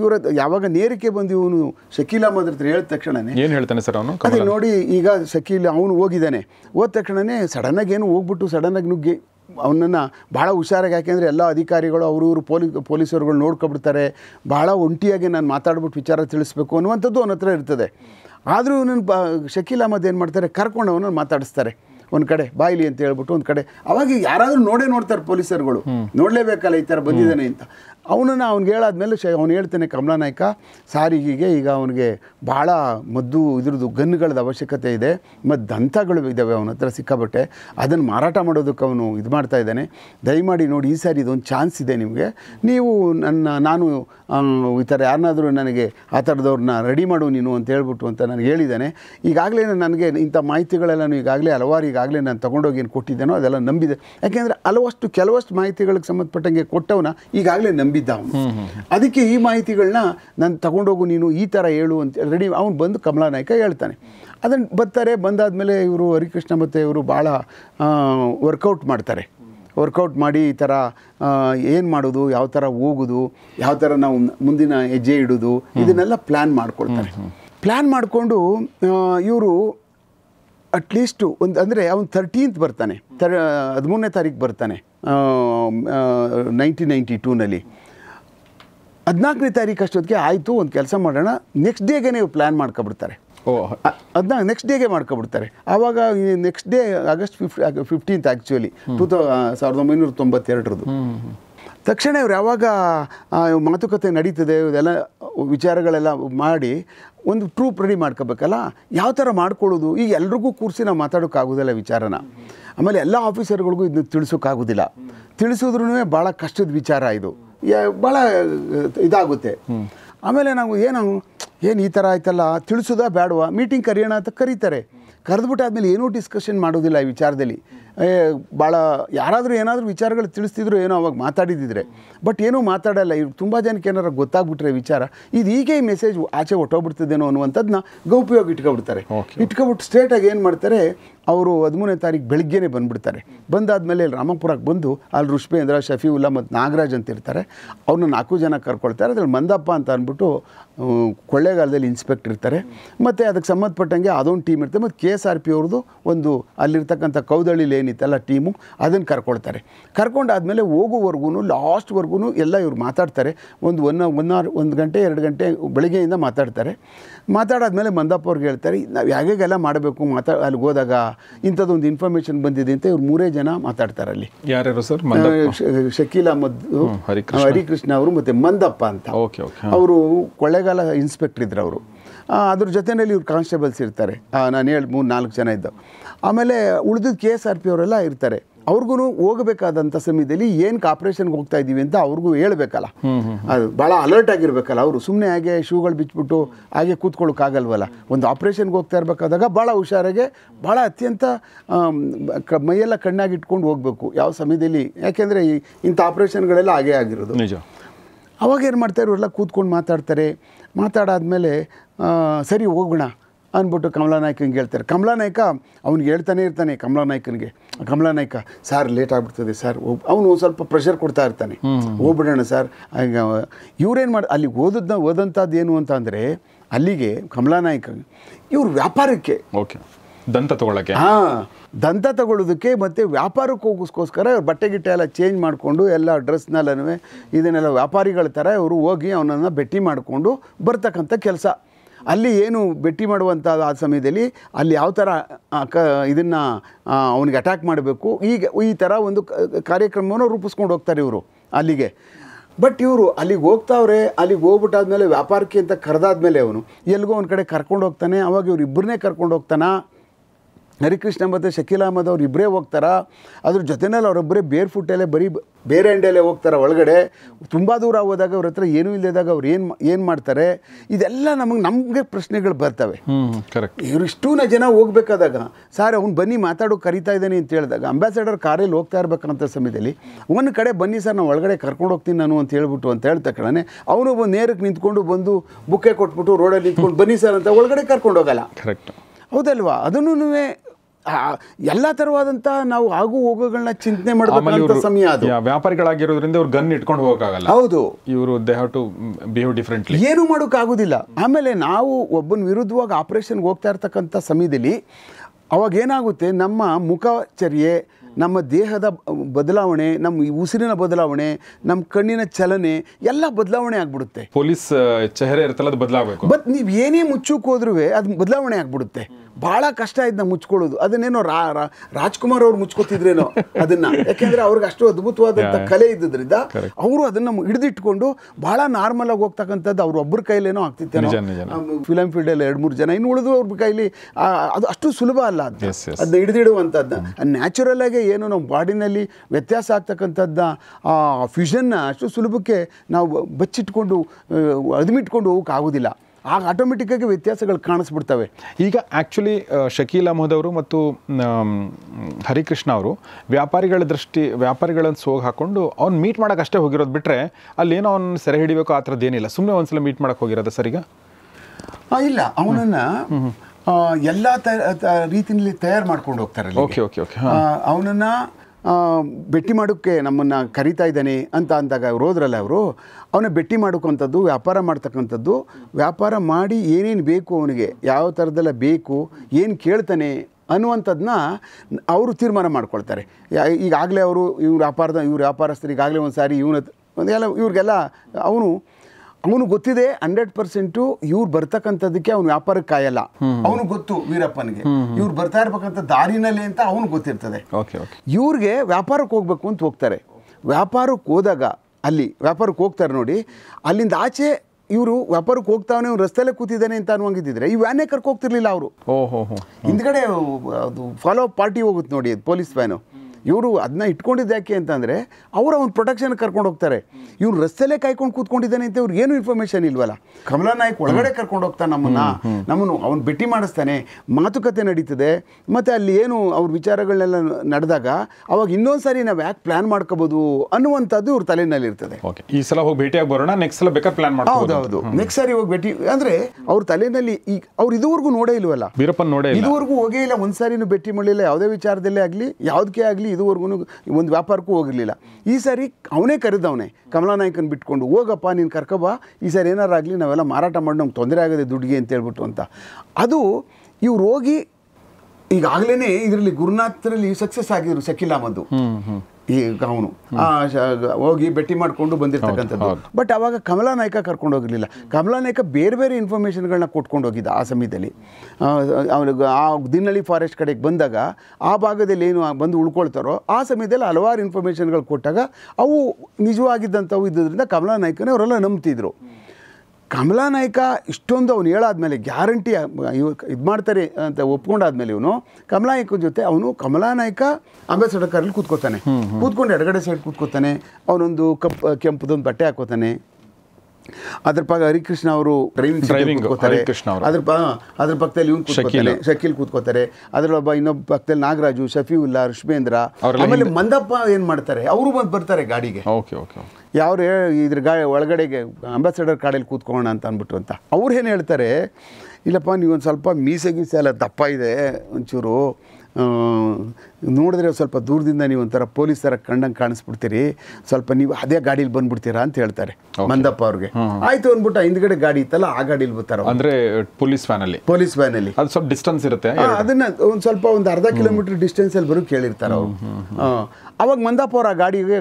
Speaker 1: ಇವರ ಯಾವಾಗ ನೇರಿಕೆ ಬಂದು ಇವನು ಶಕೀಲ್ ಅಹಮದ್ ಹತ್ರ ಹೇಳಿದ ತಕ್ಷಣನೇ ಏನು ಹೇಳ್ತಾನೆ ಸರ್ ಅವನು ಅದೇ ನೋಡಿ ಈಗ ಶಕೀಲ್ ಅವನು ಹೋಗಿದ್ದಾನೆ ಹೋದ ತಕ್ಷಣವೇ ಸಡನ್ನಾಗಿ ಏನು ಹೋಗ್ಬಿಟ್ಟು ಸಡನ್ನಾಗಿ ನುಗ್ಗಿ ಅವನನ್ನು ಭಾಳ ಹುಷಾರಾಗಿ ಯಾಕೆಂದರೆ ಎಲ್ಲ ಅಧಿಕಾರಿಗಳು ಇವರು ಪೊಲೀ ಪೊಲೀಸರುಗಳು ನೋಡ್ಕೊಬಿಡ್ತಾರೆ ಭಾಳ ಒಂಟಿಯಾಗಿ ನಾನು ಮಾತಾಡ್ಬಿಟ್ಟು ವಿಚಾರ ತಿಳಿಸ್ಬೇಕು ಅನ್ನುವಂಥದ್ದು ಅವನ ಹತ್ರ ಇರ್ತದೆ ಆದರೂ ಇವನನ್ನು ಬ ಶಕೀಲ್ ಅಹಮದ್ ಏನು ಮಾಡ್ತಾರೆ ಕರ್ಕೊಂಡು ಅವನನ್ನು ಮಾತಾಡಿಸ್ತಾರೆ ಒಂದು ಕಡೆ ಬಾಯ್ಲಿ ಅಂತ ಹೇಳ್ಬಿಟ್ಟು ಒಂದು ಕಡೆ ಅವಾಗ ಯಾರಾದರೂ ನೋಡೇ ನೋಡ್ತಾರೆ ಪೊಲೀಸರುಗಳು ನೋಡಲೇಬೇಕಲ್ಲ ಈ ಥರ ಬಂದಿದ್ದಾನೆ ಅಂತ ಅವನನ್ನು ಅವ್ನಿಗೆ ಹೇಳಾದ್ಮೇಲೆ ಶ ಅವ್ನು ಹೇಳ್ತಾನೆ ಕಮಲಾನಾಯ್ಕ ಸಾರಿಗೆಗೆ ಈಗ ಅವನಿಗೆ ಭಾಳ ಮದ್ದು ಇದ್ರದ್ದು ಗನ್ಗಳದ ಅವಶ್ಯಕತೆ ಇದೆ ಮತ್ತು ದಂತಗಳು ಇದ್ದಾವೆ ಅವನ ಹತ್ರ ಸಿಕ್ಕಾಬಟ್ಟೆ ಅದನ್ನು ಮಾರಾಟ ಮಾಡೋದಕ್ಕೆ ಅವನು ಇದು ಮಾಡ್ತಾ ಇದ್ದಾನೆ ದಯಮಾಡಿ ನೋಡಿ ಈ ಸಾರಿ ಇದೊಂದು ಚಾನ್ಸ್ ಇದೆ ನಿಮಗೆ ನೀವು ನನ್ನ ನಾನು ಈ ಥರ ಯಾರನ್ನಾದರೂ ನನಗೆ ಆ ಥರದವ್ರನ್ನ ರೆಡಿ ಮಾಡು ನೀನು ಅಂತ ಹೇಳ್ಬಿಟ್ಟು ಅಂತ ನನಗೆ ಹೇಳಿದ್ದಾನೆ ಈಗಾಗಲೇ ನನಗೆ ಇಂಥ ಮಾಹಿತಿಗಳೆಲ್ಲ ಈಗಾಗಲೇ ಹಲವಾರು ಈಗಾಗಲೇ ನಾನು ತೊಗೊಂಡೋಗಿ ಏನು ಕೊಟ್ಟಿದ್ದೇನೋ ಅದೆಲ್ಲ ನಂಬಿದೆ ಯಾಕೆಂದರೆ ಹಲವಷ್ಟು ಕೆಲವಷ್ಟು ಮಾಹಿತಿಗಳಿಗೆ ಸಂಬಂಧಪಟ್ಟಂಗೆ ಕೊಟ್ಟವನ ಈಗಾಗಲೇ ನಂಬಿ ಬಿದ್ದ ಅವನು ಅದಕ್ಕೆ ಈ ಮಾಹಿತಿಗಳನ್ನ ನಾನು ತಗೊಂಡೋಗು ನೀನು ಈ ಥರ ಹೇಳು ಅಂತ ರೆಡಿ ಅವನು ಬಂದು ಕಮಲಾ ನಾಯ್ಕ ಹೇಳ್ತಾನೆ ಅದನ್ನು ಬರ್ತಾರೆ ಬಂದಾದಮೇಲೆ ಇವರು ಹರಿಕೃಷ್ಣ ಮತ್ತು ಇವರು ಭಾಳ ವರ್ಕೌಟ್ ಮಾಡ್ತಾರೆ ವರ್ಕೌಟ್ ಮಾಡಿ ಈ ಥರ ಏನು ಮಾಡೋದು ಯಾವ ಥರ ಹೋಗೋದು ಯಾವ ಥರ ನಾವು ಮುಂದಿನ ಹೆಜ್ಜೆ ಇಡೋದು ಇದನ್ನೆಲ್ಲ ಪ್ಲ್ಯಾನ್ ಮಾಡ್ಕೊಳ್ತಾರೆ ಪ್ಲ್ಯಾನ್ ಮಾಡಿಕೊಂಡು ಇವರು ಅಟ್ಲೀಸ್ಟು ಒಂದು ಅಂದರೆ ಅವನು ತರ್ಟೀನ್ತ್ ಬರ್ತಾನೆ ತರ್ ಹದಿಮೂರನೇ ತಾರೀಕು ಬರ್ತಾನೆ ನೈನ್ಟೀನ್ ನೈಂಟಿ ಟೂನಲ್ಲಿ ಹದಿನಾಲ್ಕನೇ ತಾರೀಕು ಅಷ್ಟೊತ್ತಿಗೆ ಆಯಿತು ಒಂದು ಕೆಲಸ ಮಾಡೋಣ ನೆಕ್ಸ್ಟ್ ಡೇಗೆ ನೀವು ಪ್ಲ್ಯಾನ್ ಮಾಡ್ಕೊಬಿಡ್ತಾರೆ ಓ ಹದಿನಾಲ್ಕು ನೆಕ್ಸ್ಟ್ ಡೇಗೆ ಮಾಡ್ಕೊಬಿಡ್ತಾರೆ ಆವಾಗ next day August fifth fifteenth actually two thou ಸಾವಿರದ ಒಂಬೈನೂರ ತೊಂಬತ್ತೆರಡರದ್ದು ತಕ್ಷಣ ಇವ್ರು ಯಾವಾಗ ಮಾತುಕತೆ ನಡೀತದೆ ಇದೆಲ್ಲ ವಿಚಾರಗಳೆಲ್ಲ ಮಾಡಿ ಒಂದು ಟ್ರೂಪ್ ರೆಡಿ ಮಾಡ್ಕೋಬೇಕಲ್ಲ ಯಾವ ಥರ ಮಾಡ್ಕೊಳ್ಳೋದು ಈಗ ಎಲ್ರಿಗೂ ಕೂರಿಸಿ ನಾವು ಮಾತಾಡೋಕ್ಕಾಗೋದಿಲ್ಲ ವಿಚಾರನ ಆಮೇಲೆ ಎಲ್ಲ ಆಫೀಸರ್ಗಳಿಗೂ ಇದನ್ನ ತಿಳಿಸೋಕ್ಕಾಗೋದಿಲ್ಲ ತಿಳಿಸಿದ್ರೂ ಭಾಳ ಕಷ್ಟದ ವಿಚಾರ ಇದು ಭಾಳ ಇದಾಗುತ್ತೆ ಆಮೇಲೆ ನಾವು ಏನು ಏನು ಈ ಥರ ಆಯ್ತಲ್ಲ ತಿಳಿಸೋದಾ ಬೇಡವಾ ಮೀಟಿಂಗ್ ಕರೆಯೋಣ ಅಂತ ಕರೀತಾರೆ ಕರೆದ್ಬಿಟ್ಟು ಆದಮೇಲೆ ಏನೂ ಡಿಸ್ಕಷನ್ ಮಾಡೋದಿಲ್ಲ ಈ ವಿಚಾರದಲ್ಲಿ ಭಾಳ ಯಾರಾದರೂ ಏನಾದರೂ ವಿಚಾರಗಳು ತಿಳಿಸ್ತಿದ್ರು ಏನೋ ಅವಾಗ ಮಾತಾಡಿದ್ದಿದ್ರೆ ಬಟ್ ಏನೂ ಮಾತಾಡಲ್ಲ ಇವ್ರು ತುಂಬ ಜನಕ್ಕೆ ಏನಾರು ಗೊತ್ತಾಗ್ಬಿಟ್ರೆ ವಿಚಾರ ಇದು ಹೀಗೆ ಈ ಮೆಸೇಜ್ ಆಚೆ ಹೊಟ್ಟೋಗ್ಬಿಡ್ತಿದ್ದೇನೋ ಅನ್ನುವಂಥದ್ದನ್ನ ಗೌಪ್ಯವಾಗಿ ಇಟ್ಕೊಬಿಡ್ತಾರೆ ಇಟ್ಕೊಬಿಟ್ಟು ಸ್ಟ್ರೇಟಾಗಿ ಏನು ಮಾಡ್ತಾರೆ ಅವರು ಹದಿಮೂರನೇ ತಾರೀಕು ಬೆಳಿಗ್ಗೆನೇ ಬಂದುಬಿಡ್ತಾರೆ ಬಂದಾದಮೇಲೆ ರಾಮಪುರಕ್ಕೆ ಬಂದು ಅಲ್ಲಿ ರುಷ್ಬೇಂದ್ರ ಶಫೀವುಲ್ಲಾ ಮತ್ತು ನಾಗರಾಜ್ ಅಂತ ಇರ್ತಾರೆ ಅವ್ರನ್ನ ನಾಲ್ಕು ಜನ ಕರ್ಕೊಳ್ತಾರೆ ಅದರಲ್ಲಿ ಮಂದಪ್ಪ ಅಂತ ಅಂದ್ಬಿಟ್ಟು ಕೊಳ್ಳೇಗಾಲದಲ್ಲಿ ಇನ್ಸ್ಪೆಕ್ಟರ್ ಇರ್ತಾರೆ ಮತ್ತು ಅದಕ್ಕೆ ಸಂಬಂಧಪಟ್ಟಂಗೆ ಅದೊಂದು ಟೀಮ್ ಇರ್ತದೆ ಮತ್ತು ಕೆ ಎಸ್ ಆರ್ ಪಿ ಅವ್ರದ್ದು ಒಂದು ಅಲ್ಲಿರ್ತಕ್ಕಂಥ ಕೌದಳಿ ಏನಿತ್ತಲ್ಲ ಟೀಮು ಅದನ್ನು ಕರ್ಕೊಳ್ತಾರೆ ಕರ್ಕೊಂಡಾದಮೇಲೆ ಹೋಗುವವರೆಗೂ ಲಾಸ್ಟ್ವರೆಗೂ ಎಲ್ಲ ಇವ್ರು ಮಾತಾಡ್ತಾರೆ ಒಂದು ಒನ್ ಒನ್ ಆರ್ ಒಂದು ಗಂಟೆ ಎರಡು ಗಂಟೆ ಬೆಳಗ್ಗೆಯಿಂದ ಮಾತಾಡ್ತಾರೆ ಮಾತಾಡಾದ್ಮೇಲೆ ಮಂದಪ್ಪ ಅವ್ರಿಗೆ ಹೇಳ್ತಾರೆ ನಾವು ಹೇಗೆಲ್ಲ ಮಾಡಬೇಕು ಮಾತಾ ಅಲ್ಲಿಗೆ ಹೋದಾಗ ಇಂಥದ್ದೊಂದು ಇನ್ಫಾರ್ಮೇಷನ್ ಬಂದಿದೆ ಅಂತ ಇವ್ರು ಮೂರೇ ಜನ ಮಾತಾಡ್ತಾರೆ ಅಲ್ಲಿ ಯಾರ್ಯಾರು ಸರ್ ಶಕೀಲ್ ಅಹಮದ್ ಹರಿಕೃಷ್ಣ ಅವರು ಮತ್ತು ಮಂದಪ್ಪ ಅಂತ ಓಕೆ ಅವರು ಕೊಳ್ಳೆಗಾಲ ಇನ್ಸ್ಪೆಕ್ಟ್ರ್ ಇದ್ರು ಅವರು ಅದ್ರ ಜೊತೆಯಲ್ಲಿ ಇವ್ರು ಕಾನ್ಸ್ಟೇಬಲ್ಸ್ ಇರ್ತಾರೆ ನಾನು ಹೇಳಿ ಮೂರು ನಾಲ್ಕು ಜನ ಇದ್ದವು ಆಮೇಲೆ ಉಳಿದಿದ್ದ ಕೆ ಎಸ್ ಆರ್ ಪಿ ಅವರೆಲ್ಲ ಇರ್ತಾರೆ ಅವ್ರಿಗೂ ಹೋಗಬೇಕಾದಂಥ ಸಮಯದಲ್ಲಿ ಏನು ಕಾಪ್ರೇಷನ್ಗೆ ಹೋಗ್ತಾ ಇದ್ದೀವಿ ಅಂತ ಅವ್ರಿಗೂ ಹೇಳಬೇಕಲ್ಲ ಅದು ಭಾಳ ಅಲರ್ಟ್ ಆಗಿರ್ಬೇಕಲ್ಲ ಅವರು ಸುಮ್ಮನೆ ಹಾಗೆ ಶೂಗಳು ಬಿಚ್ಚಿಬಿಟ್ಟು ಹಾಗೆ ಕೂತ್ಕೊಳ್ಳೋಕ್ಕಾಗಲ್ವಲ್ಲ ಒಂದು ಆಪ್ರೇಷನ್ಗೆ ಹೋಗ್ತಾ ಇರಬೇಕಾದಾಗ ಭಾಳ ಹುಷಾರಾಗೆ ಭಾಳ ಅತ್ಯಂತ ಮೈಯೆಲ್ಲ ಕಣ್ಣಾಗಿ ಇಟ್ಕೊಂಡು ಹೋಗಬೇಕು ಯಾವ ಸಮಯದಲ್ಲಿ ಯಾಕೆಂದರೆ ಇಂಥ ಆಪ್ರೇಷನ್ಗಳೆಲ್ಲ ಹಾಗೆ ಆಗಿರೋದು ನಿಜ ಅವಾಗ ಏನು ಮಾಡ್ತಾರೆ ಇವರೆಲ್ಲ ಕೂತ್ಕೊಂಡು ಮಾತಾಡ್ತಾರೆ ಮಾತಾಡಾದ್ಮೇಲೆ ಸರಿ ಹೋಗೋಣ ಅಂದ್ಬಿಟ್ಟು ಕಮಲಾ ಹೇಳ್ತಾರೆ ಕಮಲಾ ನಾಯ್ಕ ಅವ್ನಿಗೆ ಹೇಳ್ತಾನೆ ಇರ್ತಾನೆ ಕಮಲಾ ನಾಯ್ಕನಿಗೆ ಕಮಲಾ ನಾಯ್ಕ ಸಾರ್ ಲೇಟ್ ಆಗಿಬಿಡ್ತದೆ ಸರ್ ಅವನು ಸ್ವಲ್ಪ ಪ್ರೆಷರ್ ಕೊಡ್ತಾ ಇರ್ತಾನೆ ಹೋಗ್ಬಿಡೋಣ ಸರ್ ಈಗ ಇವ್ರೇನು ಮಾಡಿ ಅಲ್ಲಿ ಓದಿದ್ನ ಓದಂಥದ್ದು ಏನು ಅಂತ ಅಂದರೆ ಅಲ್ಲಿಗೆ ಕಮಲಾ ನಾಯ್ಕ ಇವ್ರು ವ್ಯಾಪಾರಕ್ಕೆ ಓಕೆ ದಂತ ತಗೊಳ್ಳೋಕೆ ಹಾಂ ದಂತ ತಗೊಳ್ಳೋದಕ್ಕೆ ಮತ್ತೆ ವ್ಯಾಪಾರಕ್ಕೆ ಹೋಗೋಸ್ಕೋಸ್ಕರ ಬಟ್ಟೆ ಗಿಟ್ಟೆ ಎಲ್ಲ ಚೇಂಜ್ ಮಾಡಿಕೊಂಡು ಎಲ್ಲ ಡ್ರೆಸ್ನೆಲ್ಲನೂ ಇದನ್ನೆಲ್ಲ ವ್ಯಾಪಾರಿಗಳ ಥರ ಇವರು ಹೋಗಿ ಅವನನ್ನು ಭೇಟಿ ಮಾಡಿಕೊಂಡು ಬರ್ತಕ್ಕಂಥ ಕೆಲಸ ಅಲ್ಲಿ ಏನು ಭೇಟಿ ಮಾಡುವಂಥ ಆ ಸಮಯದಲ್ಲಿ ಅಲ್ಲಿ ಯಾವ ಥರ ಕ ಇದನ್ನು ಅವನಿಗೆ ಅಟ್ಯಾಕ್ ಮಾಡಬೇಕು ಈಗ ಈ ಥರ ಒಂದು ಕಾರ್ಯಕ್ರಮವನ್ನು ರೂಪಿಸ್ಕೊಂಡು ಹೋಗ್ತಾರೆ ಇವರು ಅಲ್ಲಿಗೆ ಬಟ್ ಇವರು ಅಲ್ಲಿಗೆ ಹೋಗ್ತಾವ್ರೆ ಅಲ್ಲಿಗೆ ಹೋಗ್ಬಿಟ್ಟಾದ್ಮೇಲೆ ವ್ಯಾಪಾರಕ್ಕೆ ಅಂತ ಕರೆದಾದ್ಮೇಲೆ ಅವನು ಎಲ್ಲಿಗೋ ಒಂದು ಕಡೆ ಕರ್ಕೊಂಡು ಹೋಗ್ತಾನೆ ಅವಾಗ ಇವ್ರು ಇಬ್ಬರನ್ನೇ ಕರ್ಕೊಂಡು ಹೋಗ್ತಾನ ಹರಿಕೃಷ್ಣ ಮತ್ತು ಶಕೀಲ್ ಅಹಮದ್ ಅವ್ರು ಇಬ್ಬರೇ ಹೋಗ್ತಾರೆ ಅದ್ರ ಜೊತೆನಲ್ಲಿ ಅವರೊಬ್ಬರೇ ಬೇರ್ ಫುಟ್ಟಲ್ಲೇ ಬರೀ ಬೇರೆ ಹ್ಯಾಂಡಲ್ಲೇ ಹೋಗ್ತಾರೆ ಒಳಗಡೆ ತುಂಬ ದೂರ ಹೋದಾಗ ಅವ್ರ ಹತ್ರ ಏನೂ ಇಲ್ಲದಾಗ ಅವ್ರು ಏನು ಏನು ಮಾಡ್ತಾರೆ ಇದೆಲ್ಲ ನಮಗೆ ನಮಗೆ ಪ್ರಶ್ನೆಗಳು ಬರ್ತವೆ ಕರೆಕ್ಟ್ ಇವ್ರು ಜನ ಹೋಗ್ಬೇಕಾದಾಗ ಸರ್ ಅವ್ನು ಬನ್ನಿ ಮಾತಾಡೋ ಕರಿತಾ ಇದ್ದಾನೆ ಅಂತ ಹೇಳಿದಾಗ ಅಂಬಾಸಡರ್ ಕಾರಲ್ಲಿ ಹೋಗ್ತಾ ಇರ್ಬೇಕಂತ ಸಮಯದಲ್ಲಿ ಒಂದು ಕಡೆ ಬನ್ನಿ ಸರ್ ನಾವು ಒಳಗಡೆ ಕರ್ಕೊಂಡು ಹೋಗ್ತೀನಿ ನಾನು ಅಂತ ಹೇಳ್ಬಿಟ್ಟು ಅಂತ ಹೇಳ್ತಾ ಅವನು ಒಬ್ಬ ನೇರಕ್ಕೆ ನಿಂತ್ಕೊಂಡು ಬಂದು ಬುಕ್ಕೆ ಕೊಟ್ಬಿಟ್ಟು ರೋಡಲ್ಲಿ ನಿಂತ್ಕೊಂಡು ಬನ್ನಿ ಸರ್ ಅಂತ ಒಳಗಡೆ ಕರ್ಕೊಂಡು ಹೋಗಲ್ಲ ಕರೆಕ್ಟ್ ಹೌದಲ್ವಾ ಅದನ್ನು ಎಲ್ಲ ತರವಾದಂತ ನಾವು ಆಗು ಹೋಗುಗಳನ್ನ ಚಿಂತನೆ ಮಾಡಬೇಕಂತ ಸಮಯ ಅದು ವ್ಯಾಪಾರಿಗಳಾಗಿರೋದ್ರಿಂದ ಅವ್ರು ಗನ್ ಇಟ್ಕೊಂಡು ಹೋಗಕ್ಕಾಗಲ್ಲ ಹೌದು ಇವರು they have to behave differently ಏನು ಮಾಡೋಕ್ಕಾಗೋದಿಲ್ಲ ಆಮೇಲೆ ನಾವು ಒಬ್ಬನ ವಿರುದ್ಧವಾಗಿ ಆಪರೇಷನ್ ಹೋಗ್ತಾ ಇರ್ತಕ್ಕಂಥ ಸಮಯದಲ್ಲಿ ಅವಾಗ ಏನಾಗುತ್ತೆ ನಮ್ಮ ಮುಖಚರ್ಯೆ ನಮ್ಮ ದೇಹದ ಬದಲಾವಣೆ ನಮ್ಮ ಉಸಿರಿನ ಬದಲಾವಣೆ ನಮ್ಮ ಕಣ್ಣಿನ ಚಲನೆ ಎಲ್ಲ ಬದಲಾವಣೆ ಆಗ್ಬಿಡುತ್ತೆ
Speaker 2: ಪೊಲೀಸ್ ಚೆಹರೆ ಇರ್ತಲ್ಲ ಅದು ಬದಲಾಗಬೇಕು
Speaker 1: ಬಟ್ ನೀವು ಏನೇ ಮುಚ್ಚೋಕೆ ಹೋದ್ರೂ ಅದು ಬದಲಾವಣೆ ಆಗ್ಬಿಡುತ್ತೆ ಭಾಳ ಕಷ್ಟ ಇದ್ನ ಮುಚ್ಕೊಳ್ಳೋದು ಅದನ್ನೇನೋ ರಾ ರಾಜ್ಕುಮಾರ್ ಅವ್ರು ಮುಚ್ಕೋತಿದ್ರೇನೋ ಅದನ್ನ ಯಾಕೆಂದರೆ ಅವ್ರಿಗೆ ಅಷ್ಟು ಅದ್ಭುತವಾದಂಥ ಕಲೆ ಇದ್ದಿದ್ರಿಂದ ಅವರು ಅದನ್ನ ಹಿಡಿದಿಟ್ಕೊಂಡು ಭಾಳ ನಾರ್ಮಲ್ ಆಗಿ ಹೋಗ್ತಕ್ಕಂಥದ್ದು ಅವ್ರ ಒಬ್ಬರ ಕೈಲೇನೋ ಆಗ್ತಿತ್ತೇನೋ ಫೀಲ್ಡ್ ಅಲ್ಲಿ ಎರಡು ಮೂರು ಜನ ಇನ್ನು ಉಳಿದು ಅವ್ರ ಕೈಲಿ ಅದು ಅಷ್ಟು ಸುಲಭ ಅಲ್ಲ ಅದು ಅದನ್ನ ಆ ನ್ಯಾಚುರಲ್ ಆಗೇ ಏನು ನಮ್ಮ ಬಾಡಿನಲ್ಲಿ ವ್ಯತ್ಯಾಸ ಆಗ್ತಕ್ಕಂಥದ್ದ ಆ ಫ್ಯೂಷನ್ನ ಅಷ್ಟು ಸುಲಭಕ್ಕೆ ನಾವು ಬಚ್ಚಿಟ್ಕೊಂಡು ಅದ್ಮಿಟ್ಕೊಂಡು ಆಗೋದಿಲ್ಲ ಆಗ ಆಟೋಮೆಟಿಕ್ಕಾಗಿ ವ್ಯತ್ಯಾಸಗಳು ಕಾಣಿಸ್ಬಿಡ್ತವೆ ಈಗ
Speaker 2: ಆ್ಯಕ್ಚುಲಿ ಶಕೀಲ್ ಅಹಮದ್ ಅವರು ಮತ್ತು ಹರಿಕೃಷ್ಣ ಅವರು ವ್ಯಾಪಾರಿಗಳ ದೃಷ್ಟಿ ವ್ಯಾಪಾರಿಗಳನ್ನು ಸೋಗ್ ಹಾಕೊಂಡು ಅವ್ನು ಮೀಟ್ ಮಾಡೋಕೆ ಅಷ್ಟೇ ಹೋಗಿರೋದು ಬಿಟ್ಟರೆ ಏನೋ ಅವ್ನು ಸೆರೆ ಹಿಡಿಬೇಕು ಆ ಥರದ್ದು ಏನಿಲ್ಲ ಸುಮ್ಮನೆ ಒಂದ್ಸಲ ಮೀಟ್ ಮಾಡೋಕೆ ಹೋಗಿರೋದ ಸರಿಗ
Speaker 1: ಇಲ್ಲ ಅವನನ್ನು ಎಲ್ಲ ರೀತಿಯಲ್ಲಿ ತಯಾರು ಮಾಡ್ಕೊಂಡು ಹೋಗ್ತಾರೆ ಓಕೆ ಓಕೆ ಓಕೆ ಅವನನ್ನು ಭೇಟಿ ಮಾಡೋಕ್ಕೆ ನಮ್ಮನ್ನು ಕರಿತಾ ಇದ್ದಾನೆ ಅಂತ ಅಂದಾಗ ಅವ್ರು ಹೋದ್ರಲ್ಲ ಅವರು ಅವನ ಭೇಟಿ ಮಾಡೋಕ್ಕಂಥದ್ದು ವ್ಯಾಪಾರ ಮಾಡ್ತಕ್ಕಂಥದ್ದು ವ್ಯಾಪಾರ ಮಾಡಿ ಏನೇನು ಬೇಕು ಅವನಿಗೆ ಯಾವ ಥರದ್ದೆಲ್ಲ ಬೇಕು ಏನು ಕೇಳ್ತಾನೆ ಅನ್ನುವಂಥದ್ದನ್ನ ಅವರು ತೀರ್ಮಾನ ಮಾಡ್ಕೊಳ್ತಾರೆ ಈಗಾಗಲೇ ಅವರು ಇವ್ರ ವ್ಯಾಪಾರದ ಇವ್ರ ವ್ಯಾಪಾರಸ್ಥರು ಈಗಾಗಲೇ ಒಂದು ಸಾರಿ ಇವನ ಒಂದು ಎಲ್ಲ ಇವ್ರಿಗೆಲ್ಲ ಅವನು ಅವನು ಗೊತ್ತಿದೆ ಹಂಡ್ರೆಡ್ ಪರ್ಸೆಂಟ್ ಇವ್ರು ಬರ್ತಕ್ಕಂಥದಕ್ಕೆ ಅವ್ನು ವ್ಯಾಪಾರಕ್ಕೆ ಕಾಯಲ್ಲ ಅವನು ಗೊತ್ತು ವೀರಪ್ಪನಿಗೆ ಇವ್ರು ಬರ್ತಾ ಇರ್ಬೇಕಂತ ದಾರಿನಲ್ಲಿ ಅಂತ ಅವನು ಗೊತ್ತಿರ್ತದೆ ಇವ್ರಿಗೆ ವ್ಯಾಪಾರಕ್ಕೆ ಹೋಗ್ಬೇಕು ಅಂತ ಹೋಗ್ತಾರೆ ವ್ಯಾಪಾರಕ್ಕೆ ಹೋದಾಗ ಅಲ್ಲಿ ವ್ಯಾಪಾರಕ್ಕೆ ಹೋಗ್ತಾರೆ ನೋಡಿ ಅಲ್ಲಿಂದ ಆಚೆ ಇವರು ವ್ಯಾಪಾರಕ್ಕೆ ಹೋಗ್ತಾವನೆ ಇವ್ರು ರಸ್ತೆಯಲ್ಲೇ ಕೂತಿದ್ದಾನೆ ಅಂತ ಅನ್ನುವಂಗಿದ್ದಿದ್ರೆ ಈ ವ್ಯಾನೇ ಕರ್ಕೋಗ್ತಿರ್ಲಿಲ್ಲ ಅವರು ಹಿಂದ್ಗಡೆ ಅದು ಫಾಲೋ ಪಾರ್ಟಿ ಹೋಗುತ್ತೆ ನೋಡಿ ಪೊಲೀಸ್ ವ್ಯಾನು ಇವರು ಅದನ್ನ ಇಟ್ಕೊಂಡಿದ್ದು ಯಾಕೆ ಅಂತಂದರೆ ಅವರ ಒಂದು ಪ್ರೊಟೆಕ್ಷನ್ ಕರ್ಕೊಂಡು ಹೋಗ್ತಾರೆ ಇವ್ರು ರಸ್ತೆಲ್ಲೇ ಕಾಯ್ಕೊಂಡು ಕೂತ್ಕೊಂಡಿದ್ದಾನೆ ಅಂತ ಇವ್ರಿಗೆ ಏನು ಇನ್ಫಾರ್ಮೇಷನ್ ಇಲ್ವಲ್ಲ ಕಮಲಾ ನಾಯಕ್ ಒಳಗಡೆ ಕರ್ಕೊಂಡು ಹೋಗ್ತಾನೆ ನಮ್ಮನ್ನು ನಮ್ಮನ್ನು ಅವ್ನು ಭೇಟಿ ಮಾಡಿಸ್ತಾನೆ ಮಾತುಕತೆ ನಡೀತದೆ ಮತ್ತು ಅಲ್ಲಿ ಏನು ಅವ್ರ ವಿಚಾರಗಳನ್ನೆಲ್ಲ ನಡೆದಾಗ ಅವಾಗ ಇನ್ನೊಂದು ಸಾರಿ ನಾವು ಯಾಕೆ ಪ್ಲಾನ್ ಮಾಡ್ಕೋಬೋದು ಅನ್ನುವಂಥದ್ದು ಇವ್ರ ತಲೆಯಲ್ಲಿ ಇರ್ತದೆ ಓಕೆ
Speaker 2: ಈ ಸಲ ಹೋಗಿ ಭೇಟಿಯಾಗಿ ಬರೋಣ ನೆಕ್ಸ್ಟ್ ಸಲ ಬೇಕಾದ್ರೆ ಪ್ಲಾನ್
Speaker 1: ಮಾಡಿ ಹೌದು ಹೌದು ನೆಕ್ಸ್ಟ್ ಸಾರಿ ಹೋಗಿ ಭೇಟಿ ಅಂದರೆ ಅವ್ರ ತಲೆಯಲ್ಲಿ ಈ ಅವ್ರು ಇದುವರೆಗೂ ನೋಡೇ ಇಲ್ವಲ್ಲ ವೀರಪ್ಪನ್ ನೋಡೇ ಇದುವರೆಗೂ ಹೋಗೇ ಇಲ್ಲ ಒಂದು ಸಾರಿನೂ ಭೇಟಿ ಮಾಡಲಿಲ್ಲ ಯಾವುದೇ ವಿಚಾರದಲ್ಲೇ ಆಗಲಿ ಯಾವುದಕ್ಕೆ ಆಗಲಿ ಇದುವರೆಗೂ ಒಂದು ವ್ಯಾಪಾರಕ್ಕೂ ಹೋಗಿರಲಿಲ್ಲ ಈ ಸಾರಿ ಅವನೇ ಕರೆದವನೇ ನಾಯ್ಕನ್ ಬಿಟ್ಕೊಂಡು ಹೋಗಪ್ಪ ನೀನು ಕರ್ಕಬಾ ಈ ಸಾರಿ ಏನಾರಾಗಲಿ ನಾವೆಲ್ಲ ಮಾರಾಟ ಮಾಡಿ ನಮ್ಗೆ ತೊಂದರೆ ಆಗದೆ ದುಡ್ಡಿಗೆ ಅಂತೇಳ್ಬಿಟ್ಟು ಅಂತ ಅದು ಇವ್ರು ಹೋಗಿ ಈಗಾಗಲೇ ಇದರಲ್ಲಿ ಗುರುನಾಥರಲ್ಲಿ ಸಕ್ಸಸ್ ಆಗಿದ್ರು ಸಕಿಲ್ ಅಹಮದ್ ಈ ಅವನು ಹೋಗಿ ಭೇಟಿ ಮಾಡಿಕೊಂಡು ಬಂದಿರತಕ್ಕಂಥದ್ದು ಬಟ್ ಅವಾಗ ಕಮಲಾ ನಾಯ್ಕ ಕರ್ಕೊಂಡು ಹೋಗಿರಲಿಲ್ಲ ಕಮಲಾ ನಾಯ್ಕ ಬೇರೆ ಬೇರೆ ಇನ್ಫಾರ್ಮೇಷನ್ಗಳನ್ನ ಕೊಟ್ಕೊಂಡು ಹೋಗಿದ್ದ ಆ ಸಮಯದಲ್ಲಿ ಅವನಿಗೆ ಆ ದಿನಹಳ್ಳಿ ಫಾರೆಸ್ಟ್ ಕಡೆಗೆ ಬಂದಾಗ ಆ ಭಾಗದಲ್ಲಿ ಏನು ಬಂದು ಉಳ್ಕೊಳ್ತಾರೋ ಆ ಸಮಯದಲ್ಲಿ ಹಲವಾರು ಇನ್ಫಾರ್ಮೇಷನ್ಗಳು ಕೊಟ್ಟಾಗ ಅವು ನಿಜವಾಗಿದ್ದಂಥವು ಇದ್ದರಿಂದ ಕಮಲಾ ನಾಯ್ಕನೇ ಅವರೆಲ್ಲ ನಂಬ್ತಿದ್ರು ಕಮಲಾ ಇಷ್ಟೊಂದು ಅವನು ಹೇಳಾದ್ಮೇಲೆ ಗ್ಯಾರಂಟಿ ಇವ್ ಇದು ಮಾಡ್ತಾರೆ ಅಂತ ಒಪ್ಕೊಂಡಾದ್ಮೇಲೆ ಇವನು ಕಮಲಾನಾಯಕ ಜೊತೆ ಅವನು ನಾಯ್ಕ ಅಂಬೇಡ್ಕರ್ ಕಾರಲ್ಲಿ ಕೂತ್ಕೋತಾನೆ ಕೂತ್ಕೊಂಡು ಎಡಗಡೆ ಸೈಡ್ ಕೂತ್ಕೋತಾನೆ ಅವನೊಂದು ಕಪ್ ಕೆಂಪದೊಂದು ಬಟ್ಟೆ ಹಾಕೋತಾನೆ ಅದ್ರ ಪಾಗ ಹರಿಕೃಷ್ಣ ಅವರು ಡ್ರೈವಿಂಗ್ ಕೂತ್ಕೋತಾರೆ ಅದ್ರ ಅದ್ರ ಪಕ್ಕದಲ್ಲಿ ಇವ್ನು ಕೂತ್ಕೋತಾರೆ ಶಕೀಲ್ ಕೂತ್ಕೋತಾರೆ ಅದ್ರೊಬ್ಬ ಇನ್ನೊಬ್ಬ ಪಕ್ಕದಲ್ಲಿ ನಾಗರಾಜು ಶಫೀವುಲ್ಲಾ ಋಷ್ಮೇಂದ್ರ ಆಮೇಲೆ ಮಂದಪ್ಪ ಏನ್ ಮಾಡ್ತಾರೆ ಅವರು ಬಂದು ಬರ್ತಾರೆ ಗಾಡಿಗೆ ಓಕೆ ಓಕೆ ಯಾರು ಇದ್ರ ಗಾ ಒಳಗಡೆಗೆ ಅಂಬಾಸಡರ್ ಕಾಡಲ್ಲಿ ಕೂತ್ಕೋಣ ಅಂತ ಅಂದ್ಬಿಟ್ಟು ಅಂತ ಅವ್ರು ಏನು ಹೇಳ್ತಾರೆ ಇಲ್ಲಪ್ಪ ನೀವೊಂದು ಸ್ವಲ್ಪ ಮೀಸೆ ಗೀಸೆ ಎಲ್ಲ ದಪ್ಪ ಇದೆ ಒಂಚೂರು ನೋಡಿದ್ರೆ ಸ್ವಲ್ಪ ದೂರದಿಂದ ನೀವು ಒಂಥರ ಪೊಲೀಸ್ ಥರ ಕಂಡಂಗೆ ಕಾಣಿಸ್ಬಿಡ್ತೀರಿ ಸ್ವಲ್ಪ ನೀವು ಅದೇ ಗಾಡೀಲಿ ಬಂದ್ಬಿಡ್ತೀರಾ ಅಂತ ಹೇಳ್ತಾರೆ ಮಂದಪ್ಪ ಅವ್ರಿಗೆ ಆಯ್ತು ಅಂದ್ಬಿಟ್ಟು ಹಿಂದ್ಗಡೆ ಗಾಡಿ ಇತ್ತಲ್ಲ ಆ ಗಾಡೀಲಿ ಬರ್ತಾರೆ
Speaker 2: ಅಂದ್ರೆ ಪೊಲೀಸ್ ವ್ಯಾನಲ್ಲಿ ಪೊಲೀಸ್ ವ್ಯಾನಲ್ಲಿ ಅದು ಸ್ವಲ್ಪ ಡಿಸ್ಟೆನ್ಸ್ ಇರುತ್ತೆ
Speaker 1: ಅದನ್ನ ಒಂದು ಸ್ವಲ್ಪ ಒಂದು ಅರ್ಧ ಕಿಲೋಮೀಟರ್ ಅಲ್ಲಿ ಬರೋ ಕೇಳಿರ್ತಾರೆ
Speaker 2: ಅವರು
Speaker 1: ಅವಾಗ ಮಂದಪ್ಪ ಅವ್ರ ಆ ಗಾಡಿಗೆ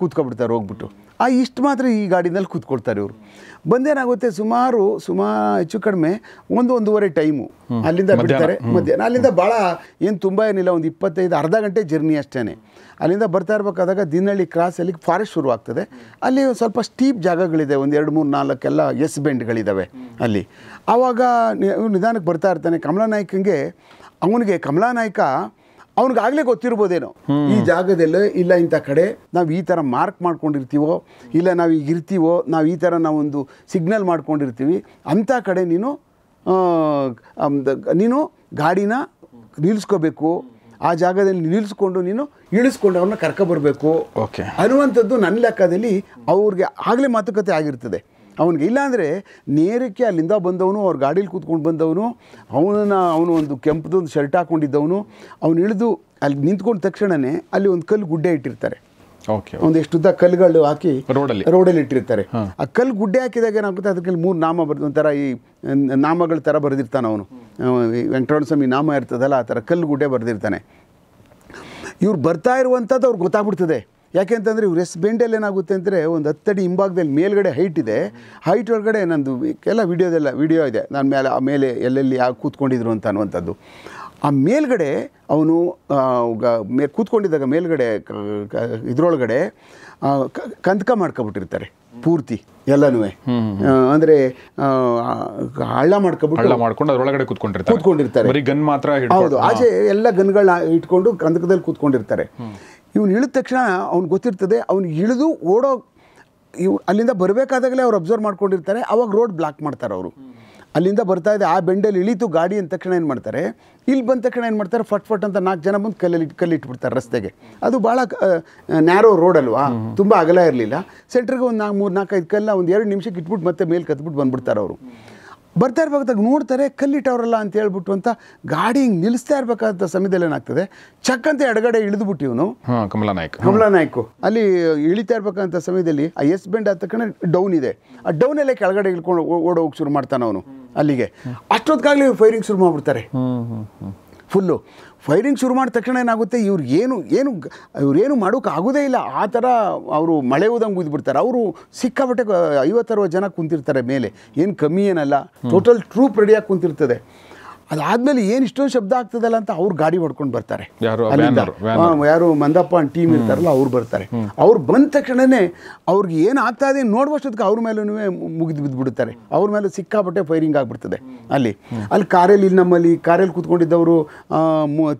Speaker 1: ಕೂತ್ಕೊಬಿಡ್ತಾರೆ ಹೋಗ್ಬಿಟ್ಟು ಆ ಇಷ್ಟು ಮಾತ್ರ ಈ ಗಾಡಿನಲ್ಲಿ ಕೂತ್ಕೊಳ್ತಾರೆ ಇವರು ಬಂದೇನಾಗುತ್ತೆ ಸುಮಾರು ಸುಮಾ ಹೆಚ್ಚು ಕಡಿಮೆ ಒಂದು ಒಂದೂವರೆ ಟೈಮು ಅಲ್ಲಿಂದ ಬಿಡ್ತಾರೆ ಮಧ್ಯಾಹ್ನ ಅಲ್ಲಿಂದ ಭಾಳ ಏನು ತುಂಬ ಏನಿಲ್ಲ ಒಂದು ಇಪ್ಪತ್ತೈದು ಅರ್ಧ ಗಂಟೆ ಜರ್ನಿ ಅಷ್ಟೇ ಅಲ್ಲಿಂದ ಬರ್ತಾ ಇರಬೇಕಾದಾಗ ದಿನಹಳ್ಳಿ ಕ್ರಾಸಲ್ಲಿ ಫಾರೆಸ್ಟ್ ಶುರುವಾಗ್ತದೆ ಅಲ್ಲಿ ಸ್ವಲ್ಪ ಸ್ಟೀಪ್ ಜಾಗಗಳಿದೆ ಒಂದು ಎರಡು ಮೂರು ನಾಲ್ಕೆಲ್ಲ ಎಸ್ ಬೆಂಡ್ಗಳಿದ್ದಾವೆ ಅಲ್ಲಿ ಆವಾಗ ನಿಧಾನಕ್ಕೆ ಬರ್ತಾ ಇರ್ತಾನೆ ಕಮಲಾ ನಾಯ್ಕಂಗೆ ಅವನಿಗೆ ಕಮಲಾ ನಾಯ್ಕ ಅವ್ನಿಗಾಗಲೇ ಗೊತ್ತಿರ್ಬೋದೇನೋ ಈ ಜಾಗದಲ್ಲಿ ಇಲ್ಲ ಇಂಥ ಕಡೆ ನಾವು ಈ ಥರ ಮಾರ್ಕ್ ಮಾಡ್ಕೊಂಡಿರ್ತೀವೋ ಇಲ್ಲ ನಾವು ಈಗ ಇರ್ತೀವೋ ನಾವು ಈ ಥರ ನಾವೊಂದು ಸಿಗ್ನಲ್ ಮಾಡ್ಕೊಂಡಿರ್ತೀವಿ ಅಂಥ ಕಡೆ ನೀನು ನೀನು ಗಾಡಿನ ನಿಲ್ಲಿಸ್ಕೋಬೇಕು ಆ ಜಾಗದಲ್ಲಿ ನಿಲ್ಲಿಸ್ಕೊಂಡು ನೀನು ಇಳಿಸ್ಕೊಂಡು ಅವ್ರನ್ನ ಕರ್ಕೊಬರ್ಬೇಕು ಓಕೆ ಅನ್ನುವಂಥದ್ದು ನನ್ನ ಲೆಕ್ಕದಲ್ಲಿ ಅವ್ರಿಗೆ ಆಗಲೇ ಮಾತುಕತೆ ಆಗಿರ್ತದೆ ಅವನಿಗೆ ಇಲ್ಲಾಂದರೆ ನೇರಕ್ಕೆ ಅಲ್ಲಿಂದ ಬಂದವನು ಅವ್ರ ಗಾಡೀಲಿ ಕೂತ್ಕೊಂಡು ಬಂದವನು ಅವನನ್ನು ಅವನು ಒಂದು ಕೆಂಪದೊಂದು ಶರ್ಟ್ ಹಾಕ್ಕೊಂಡಿದ್ದವನು ಅವನು ಇಳಿದು ಅಲ್ಲಿ ನಿಂತ್ಕೊಂಡ ತಕ್ಷಣವೇ ಅಲ್ಲಿ ಒಂದು ಕಲ್ಲು ಗುಡ್ಡೆ ಇಟ್ಟಿರ್ತಾರೆ ಓಕೆ ಒಂದೆಷ್ಟು ಉದ್ದ ಕಲ್ಲುಗಳು ಹಾಕಿ ರೋಡಲ್ಲಿ ರೋಡಲ್ಲಿ ಇಟ್ಟಿರ್ತಾರೆ ಆ ಕಲ್ಲು ಗುಡ್ಡೆ ಹಾಕಿದಾಗ ಏನಾಗುತ್ತೆ ಅದಕ್ಕೆ ಮೂರು ನಾಮ ಬರೆದ ಒಂಥರ ಈ ನಾಮಗಳ ಥರ ಬರೆದಿರ್ತಾನೆ ಅವನು ವೆಂಕಟರಮಣ ಸ್ವಾಮಿ ನಾಮ ಇರ್ತದಲ್ಲ ಆ ಥರ ಕಲ್ಲು ಗುಡ್ಡೆ ಬರೆದಿರ್ತಾನೆ ಇವ್ರು ಬರ್ತಾ ಇರುವಂಥದ್ದು ಅವ್ರಿಗೆ ಗೊತ್ತಾಗ್ಬಿಡ್ತದೆ ಯಾಕೆ ಅಂತಂದರೆ ಇವ್ರು ಎಸ್ ಬೆಂಡಲ್ಲಿ ಏನಾಗುತ್ತೆ ಅಂದರೆ ಒಂದು ಹತ್ತಡಿ ಹಿಂಭಾಗದಲ್ಲಿ ಮೇಲ್ಗಡೆ ಹೈಟ್ ಇದೆ ಹೈಟ್ ಒಳಗಡೆ ನಂದು ಎಲ್ಲ ವೀಡಿಯೋದೆಲ್ಲ ವಿಡಿಯೋ ಇದೆ ನಾನು ಮೇಲೆ ಆ ಮೇಲೆ ಎಲ್ಲೆಲ್ಲಿ ಯಾಕೆ ಕೂತ್ಕೊಂಡಿದ್ರು ಅಂತ ಅನ್ನುವಂಥದ್ದು ಆ ಮೇಲ್ಗಡೆ ಅವನು ಮೇ ಕೂತ್ಕೊಂಡಿದ್ದಾಗ ಮೇಲ್ಗಡೆ ಇದರೊಳಗಡೆ ಕಂದಕ ಮಾಡ್ಕೊಬಿಟ್ಟಿರ್ತಾರೆ ಪೂರ್ತಿ ಎಲ್ಲನೂ ಅಂದರೆ ಹಳ್ಳ ಮಾಡ್ಕೊಬಿಟ್ಟು
Speaker 2: ಮಾಡ್ಕೊಂಡು ಅದರೊಳಗಡೆ ಕೂತ್ಕೊಂಡಿರ್ತಾರೆ
Speaker 1: ಕೂತ್ಕೊಂಡಿರ್ತಾರೆ
Speaker 2: ಗನ್ ಮಾತ್ರ ಹೌದು ಆಚೆ
Speaker 1: ಎಲ್ಲ ಗನ್ಗಳನ್ನ ಇಟ್ಕೊಂಡು ಕಂದಕದಲ್ಲಿ ಕೂತ್ಕೊಂಡಿರ್ತಾರೆ ಇವನು ಇಳಿದ ತಕ್ಷಣ ಅವ್ನು ಗೊತ್ತಿರ್ತದೆ ಅವ್ನು ಇಳಿದು ಓಡೋ ಇವ್ ಅಲ್ಲಿಂದ ಬರಬೇಕಾದಾಗಲೇ ಅವ್ರು ಅಬ್ಸರ್ವ್ ಮಾಡ್ಕೊಂಡಿರ್ತಾರೆ ಅವಾಗ ರೋಡ್ ಬ್ಲಾಕ್ ಮಾಡ್ತಾರೆ ಅವರು ಅಲ್ಲಿಂದ ಬರ್ತಾ ಇದೆ ಆ ಬೆಂಡಲ್ಲಿ ಇಳೀತು ಗಾಡಿ ಅಂದ ತಕ್ಷಣ ಏನು ಮಾಡ್ತಾರೆ ಇಲ್ಲಿ ಬಂದ ತಕ್ಷಣ ಏನು ಮಾಡ್ತಾರೆ ಫಟ್ ಫಟ್ ಅಂತ ನಾಲ್ಕು ಜನ ಬಂದು ಕಲ್ಲಲ್ಲಿ ಕಲ್ಲಿಟ್ಬಿಡ್ತಾರೆ ರಸ್ತೆಗೆ ಅದು ಭಾಳ ನ್ಯಾರೋ ರೋಡ್ ಅಲ್ವಾ ತುಂಬ ಅಗಲ ಇರಲಿಲ್ಲ ಸೆಂಟ್ರಿಗೆ ಒಂದು ನಾಲ್ಕು ಮೂರು ನಾಲ್ಕೈದು ಕಲ್ಲ ಒಂದು ಎರಡು ನಿಮಿಷಕ್ಕೆ ಇಟ್ಬಿಟ್ಟು ಮತ್ತೆ ಮೇಲೆ ಕತ್ಬಿಟ್ಟು ಬಂದ್ಬಿಡ್ತಾರೆ ಅವರು ಬರ್ತಾ ಇರಬೇಕಾದಾಗ ನೋಡ್ತಾರೆ ಕಲ್ಲಿಟ್ಟವರಲ್ಲ ಅಂತ ಹೇಳ್ಬಿಟ್ಟು ಅಂತ ಗಾಡಿ ಹಿಂಗೆ ನಿಲ್ಲಿಸ್ತಾ ಇರಬೇಕಾದ ಸಮಯದಲ್ಲಿ ಏನಾಗ್ತದೆ ಚಕ್ಕಂತೆ ಎಡಗಡೆ ಇಳಿದ್ಬಿಟ್ಟು ಇವನು
Speaker 2: ಕಮಲಾ ನಾಯ್ಕ ಕಮಲಾ
Speaker 1: ನಾಯ್ಕ ಅಲ್ಲಿ ಇಳಿತಾ ಇರಬೇಕಂತ ಸಮಯದಲ್ಲಿ ಆ ಎಸ್ ಬೆಂಡ್ ಆದ ತಕ್ಷಣ ಡೌನ್ ಇದೆ ಆ ಡೌನ್ ಎಲ್ಲ ಕೆಳಗಡೆ ಇಳ್ಕೊಂಡು ಓಡೋಗಿ ಶುರು ಮಾಡ್ತಾನೆ ಅವನು ಅಲ್ಲಿಗೆ ಅಷ್ಟೊತ್ತಿಗಾಗಲೇ ಫೈರಿಂಗ್ ಶುರು ಮಾಡ್ಬಿಡ್ತಾರೆ ಫುಲ್ಲು ಫೈರಿಂಗ್ ಶುರು ಮಾಡಿದ ತಕ್ಷಣ ಏನಾಗುತ್ತೆ ಇವ್ರು ಏನು ಏನು ಮಾಡೋಕೆ ಆಗೋದೇ ಇಲ್ಲ ಆ ಥರ ಅವರು ಮಳೆ ಹೋದಂಗೆ ಉದ್ಬಿಡ್ತಾರೆ ಅವರು ಸಿಕ್ಕಾಪಟ್ಟೆ ಐವತ್ತರವತ್ತು ಜನ ಕುಂತಿರ್ತಾರೆ ಮೇಲೆ ಏನು ಕಮ್ಮಿ ಏನಲ್ಲ ಟೋಟಲ್ ಟ್ರೂಪ್ ರೆಡಿಯಾಗಿ ಕುಂತಿರ್ತದೆ ಅದಾದ್ಮೇಲೆ ಏನು ಇಷ್ಟೊಂದು ಶಬ್ದ ಆಗ್ತದಲ್ಲ ಅಂತ ಅವ್ರು ಗಾಡಿ ಹೊಡ್ಕೊಂಡು ಬರ್ತಾರೆ ಯಾರು ಮಂದಪ್ಪ ಅಂತ ಟೀಮ್ ಇರ್ತಾರಲ್ಲ ಅವ್ರು ಬರ್ತಾರೆ ಅವ್ರು ಬಂದ ತಕ್ಷಣನೇ ಅವ್ರಿಗೆ ಏನು ಆಗ್ತಾ ಇದೆ ನೋಡುವಷ್ಟೊತ್ತಿಗೆ ಅವ್ರ ಮೇಲೂ ಮುಗಿದು ಬಿದ್ದುಬಿಡ್ತಾರೆ ಅವ್ರ ಮೇಲೆ ಸಿಕ್ಕಾಪಟ್ಟೆ ಫೈರಿಂಗ್ ಆಗ್ಬಿಡ್ತದೆ ಅಲ್ಲಿ ಅಲ್ಲಿ ಕಾರಲ್ಲಿ ಇಲ್ಲಿ ನಮ್ಮಲ್ಲಿ ಕಾರಲ್ಲಿ ಕೂತ್ಕೊಂಡಿದ್ದವರು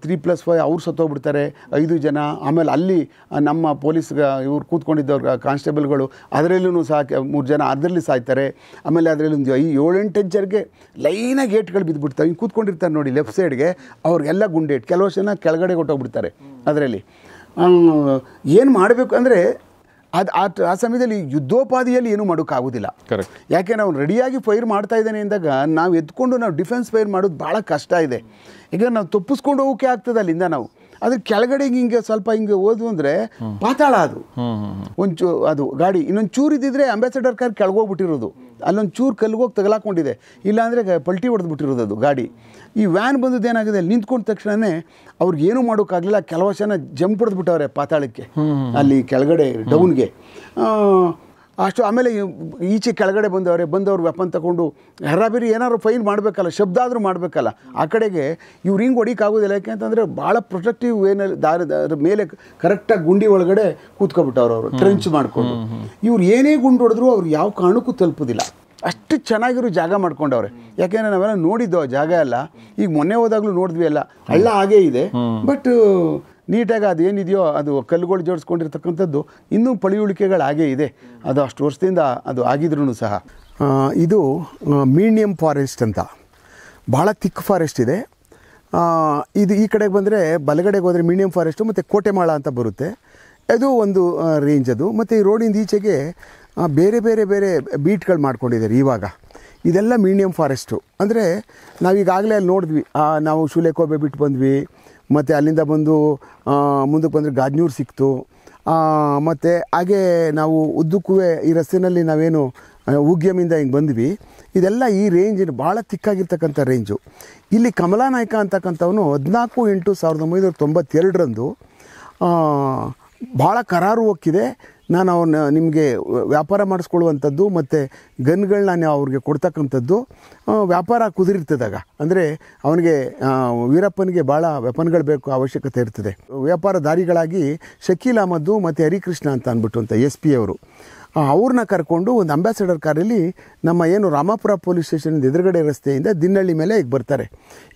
Speaker 1: ತ್ರೀ ಪ್ಲಸ್ ಫೈವ್ ಅವ್ರು ಸತ್ತೋಗ್ಬಿಡ್ತಾರೆ ಐದು ಜನ ಆಮೇಲೆ ಅಲ್ಲಿ ನಮ್ಮ ಪೊಲೀಸ್ ಇವ್ರು ಕೂತ್ಕೊಂಡಿದ್ದವ್ರ ಕಾನ್ಸ್ಟೇಬಲ್ಗಳು ಅದರಲ್ಲೂ ಸಹ ಮೂರು ಜನ ಅದರಲ್ಲಿ ಸಾಯ್ತಾರೆ ಆಮೇಲೆ ಅದರಲ್ಲಿ ಒಂದು ಐ ಏಳೆಂಟು ಜನರಿಗೆ ಲೈನಾಗಿ ಗೇಟ್ಗಳು ಬಿದ್ದುಬಿಡ್ತಾರೆ ಹಿಂಗೆ ಕೂತ್ಕೊಂಡು ಕೊಂಡಿರ್ತಾರೆ ನೋಡಿ ಲೆಫ್ಟ್ ಸೈಡ್ಗೆ ಅವ್ರಿಗೆಲ್ಲ ಇಟ್ಟು ಕೆಲವು ಜನ ಕೆಳಗಡೆ ಕೊಟ್ಟೋಗ್ಬಿಡ್ತಾರೆ ಅದರಲ್ಲಿ ಏನು ಮಾಡಬೇಕು ಅಂದರೆ ಅದು ಆ ಆ ಸಮಯದಲ್ಲಿ ಯುದ್ಧೋಪಾದಿಯಲ್ಲಿ ಏನೂ ಮಾಡೋಕ್ಕಾಗೋದಿಲ್ಲ ಯಾಕೆ ನಾವು ರೆಡಿಯಾಗಿ ಫೈರ್ ಮಾಡ್ತಾ ಇದ್ದೇನೆ ಅಂದಾಗ ನಾವು ಎತ್ಕೊಂಡು ನಾವು ಡಿಫೆನ್ಸ್ ಫೈರ್ ಮಾಡೋದು ಭಾಳ ಕಷ್ಟ ಇದೆ ಈಗ ನಾವು ತಪ್ಪಿಸ್ಕೊಂಡು ಹೋಗೋಕೆ ಆಗ್ತದೆ ಅಲ್ಲಿಂದ ನಾವು ಅದ್ರ ಕೆಳಗಡೆ ಹಿಂಗೆ ಸ್ವಲ್ಪ ಹಿಂಗೆ ಓದು ಅಂದರೆ ಪಾತಾಳ ಅದು ಒಂಚೂ ಅದು ಗಾಡಿ ಇನ್ನೊಂದು ಚೂರು ಇದ್ದಿದ್ರೆ ಅಂಬಾಸಡರ್ ಕಾರ್ ಕೆಳಗೋಗ್ಬಿಟ್ಟಿರೋದು ಅಲ್ಲೊಂದು ಚೂರು ಕಲ್ಗೋಗಿ ತಗಲಾಕೊಂಡಿದೆ ಇಲ್ಲಾಂದರೆ ಪಲ್ಟಿ ಹೊಡೆದ್ಬಿಟ್ಟಿರೋದು ಅದು ಗಾಡಿ ಈ ವ್ಯಾನ್ ಬಂದದ್ದು ಏನಾಗಿದೆ ಅಲ್ಲಿ ನಿಂತ್ಕೊಂಡ ತಕ್ಷಣವೇ ಅವ್ರಿಗೆ ಏನೂ ಮಾಡೋಕ್ಕಾಗಲಿಲ್ಲ ಕೆಲವು ಜನ ಜಂಪ್ ಹೊಡೆದ್ಬಿಟ್ಟವ್ರೆ ಪಾತಾಳಕ್ಕೆ ಅಲ್ಲಿ ಕೆಳಗಡೆ ಡೌನ್ಗೆ ಅಷ್ಟು ಆಮೇಲೆ ಈಚೆ ಕೆಳಗಡೆ ಬಂದವರೆ ಬಂದವರು ವೆಪನ್ ತಗೊಂಡು ಹೆರಾಬಿರಿ ಏನಾದ್ರು ಫೈನ್ ಮಾಡಬೇಕಲ್ಲ ಶಬ್ದ ಆದರೂ ಮಾಡಬೇಕಲ್ಲ ಆ ಕಡೆಗೆ ಇವ್ರು ಹಿಂಗೆ ಹೊಡಿಕಾಗೋದಿಲ್ಲ ಯಾಕೆ ಅಂತಂದರೆ ಭಾಳ ಪ್ರೊಟೆಕ್ಟಿವ್ ವೇನಲ್ಲಿ ದಾರಿ ಮೇಲೆ ಕರೆಕ್ಟಾಗಿ ಗುಂಡಿ ಒಳಗಡೆ ಕೂತ್ಕೊಬಿಟ್ಟವ್ರು ಅವರು ಟ್ರೆಂಚ್ ಮಾಡಿಕೊಂಡು ಇವ್ರು ಏನೇ ಗುಂಡು ಹೊಡೆದ್ರು ಅವ್ರು ಯಾವ ಕಾರಣಕ್ಕೂ ತಲುಪುದಿಲ್ಲ ಅಷ್ಟು ಚೆನ್ನಾಗಿರೋ ಜಾಗ ಮಾಡ್ಕೊಂಡವ್ರೆ ಯಾಕೆಂದರೆ ನಾವೆಲ್ಲ ನೋಡಿದ್ದೋ ಜಾಗ ಅಲ್ಲ ಈಗ ಮೊನ್ನೆ ಹೋದಾಗಲೂ ನೋಡಿದ್ವಿ ಎಲ್ಲ ಹಳ್ಳ ಹಾಗೇ ಇದೆ ಬಟ್ ನೀಟಾಗಿ ಅದೇನಿದೆಯೋ ಅದು ಕಲ್ಲುಗಳು ಜೋಡಿಸ್ಕೊಂಡಿರ್ತಕ್ಕಂಥದ್ದು ಇನ್ನೂ ಪಳಿಯುಳಿಕೆಗಳಾಗೇ ಇದೆ ಅದು ಅಷ್ಟು ವರ್ಷದಿಂದ ಅದು ಆಗಿದ್ರೂ ಸಹ ಇದು ಮೀಡಿಯಂ ಫಾರೆಸ್ಟ್ ಅಂತ ಭಾಳ ತಿಕ್ ಫಾರೆಸ್ಟ್ ಇದೆ ಇದು ಈ ಕಡೆಗೆ ಬಂದರೆ ಬಲಗಡೆಗೆ ಹೋದರೆ ಮೀಡಿಯಂ ಫಾರೆಸ್ಟು ಮತ್ತು ಕೋಟೆಮಾಳ ಅಂತ ಬರುತ್ತೆ ಅದು ಒಂದು ರೇಂಜ್ ಅದು ಮತ್ತು ಈ ರೋಡಿಂದ ಈಚೆಗೆ ಬೇರೆ ಬೇರೆ ಬೇರೆ ಬೀಟ್ಗಳು ಮಾಡ್ಕೊಂಡಿದ್ದಾರೆ ಇವಾಗ ಇದೆಲ್ಲ ಮೀಡಿಯಂ ಫಾರೆಸ್ಟು ಅಂದರೆ ನಾವೀಗಾಗಲೇ ಅಲ್ಲಿ ನೋಡಿದ್ವಿ ನಾವು ಶೂಲೆಕೋಬೆ ಬಿಟ್ಟು ಬಂದ್ವಿ ಮತ್ತು ಅಲ್ಲಿಂದ ಬಂದು ಮುಂದಕ್ಕೆ ಬಂದರೆ ಗಾಜ್ನೂರು ಸಿಕ್ತು ಮತ್ತು ಹಾಗೆ ನಾವು ಉದ್ದಕ್ಕೂ ಈ ರಸ್ತೆಯಲ್ಲಿ ನಾವೇನು ಉಗ್ಯಮಿಂದ ಹಿಂಗೆ ಬಂದ್ವಿ ಇದೆಲ್ಲ ಈ ರೇಂಜ್ ಭಾಳ ತಿಕ್ಕಾಗಿರ್ತಕ್ಕಂಥ ರೇಂಜು ಇಲ್ಲಿ ನಾಯ್ಕ ಅಂತಕ್ಕಂಥವನು ಹದಿನಾಲ್ಕು ಎಂಟು ಸಾವಿರದ ಒಂಬೈನೂರ ತೊಂಬತ್ತೆರಡರಂದು ಭಾಳ ಕರಾರು ಹೋಗ್ತಿದೆ ನಾನು ಅವ್ರನ್ನ ನಿಮಗೆ ವ್ಯಾಪಾರ ಮಾಡಿಸ್ಕೊಳ್ಳುವಂಥದ್ದು ಮತ್ತು ಗನ್ಗಳನ್ನ ನಾನು ಅವ್ರಿಗೆ ಕೊಡ್ತಕ್ಕಂಥದ್ದು ವ್ಯಾಪಾರ ಕುದುರಿರ್ತದಾಗ ಅಂದರೆ ಅವನಿಗೆ ವೀರಪ್ಪನಿಗೆ ಭಾಳ ವೆಪನ್ಗಳು ಬೇಕು ಅವಶ್ಯಕತೆ ಇರ್ತದೆ ವ್ಯಾಪಾರ ದಾರಿಗಳಾಗಿ ಶಕೀಲ್ ಅಹಮದ್ದು ಮತ್ತು ಹರಿಕೃಷ್ಣ ಅಂತ ಅಂದ್ಬಿಟ್ಟು ಅಂತ ಎಸ್ ಪಿ ಅವರು ಅವ್ರನ್ನ ಕರ್ಕೊಂಡು ಒಂದು ಅಂಬಾಸಿಡರ್ ಕಾರಲ್ಲಿ ನಮ್ಮ ಏನು ರಾಮಾಪುರ ಪೊಲೀಸ್ ಸ್ಟೇಷನ್ ಎದುರುಗಡೆ ರಸ್ತೆಯಿಂದ ದಿನ್ನಳ್ಳಿ ಮೇಲೆ ಈಗ ಬರ್ತಾರೆ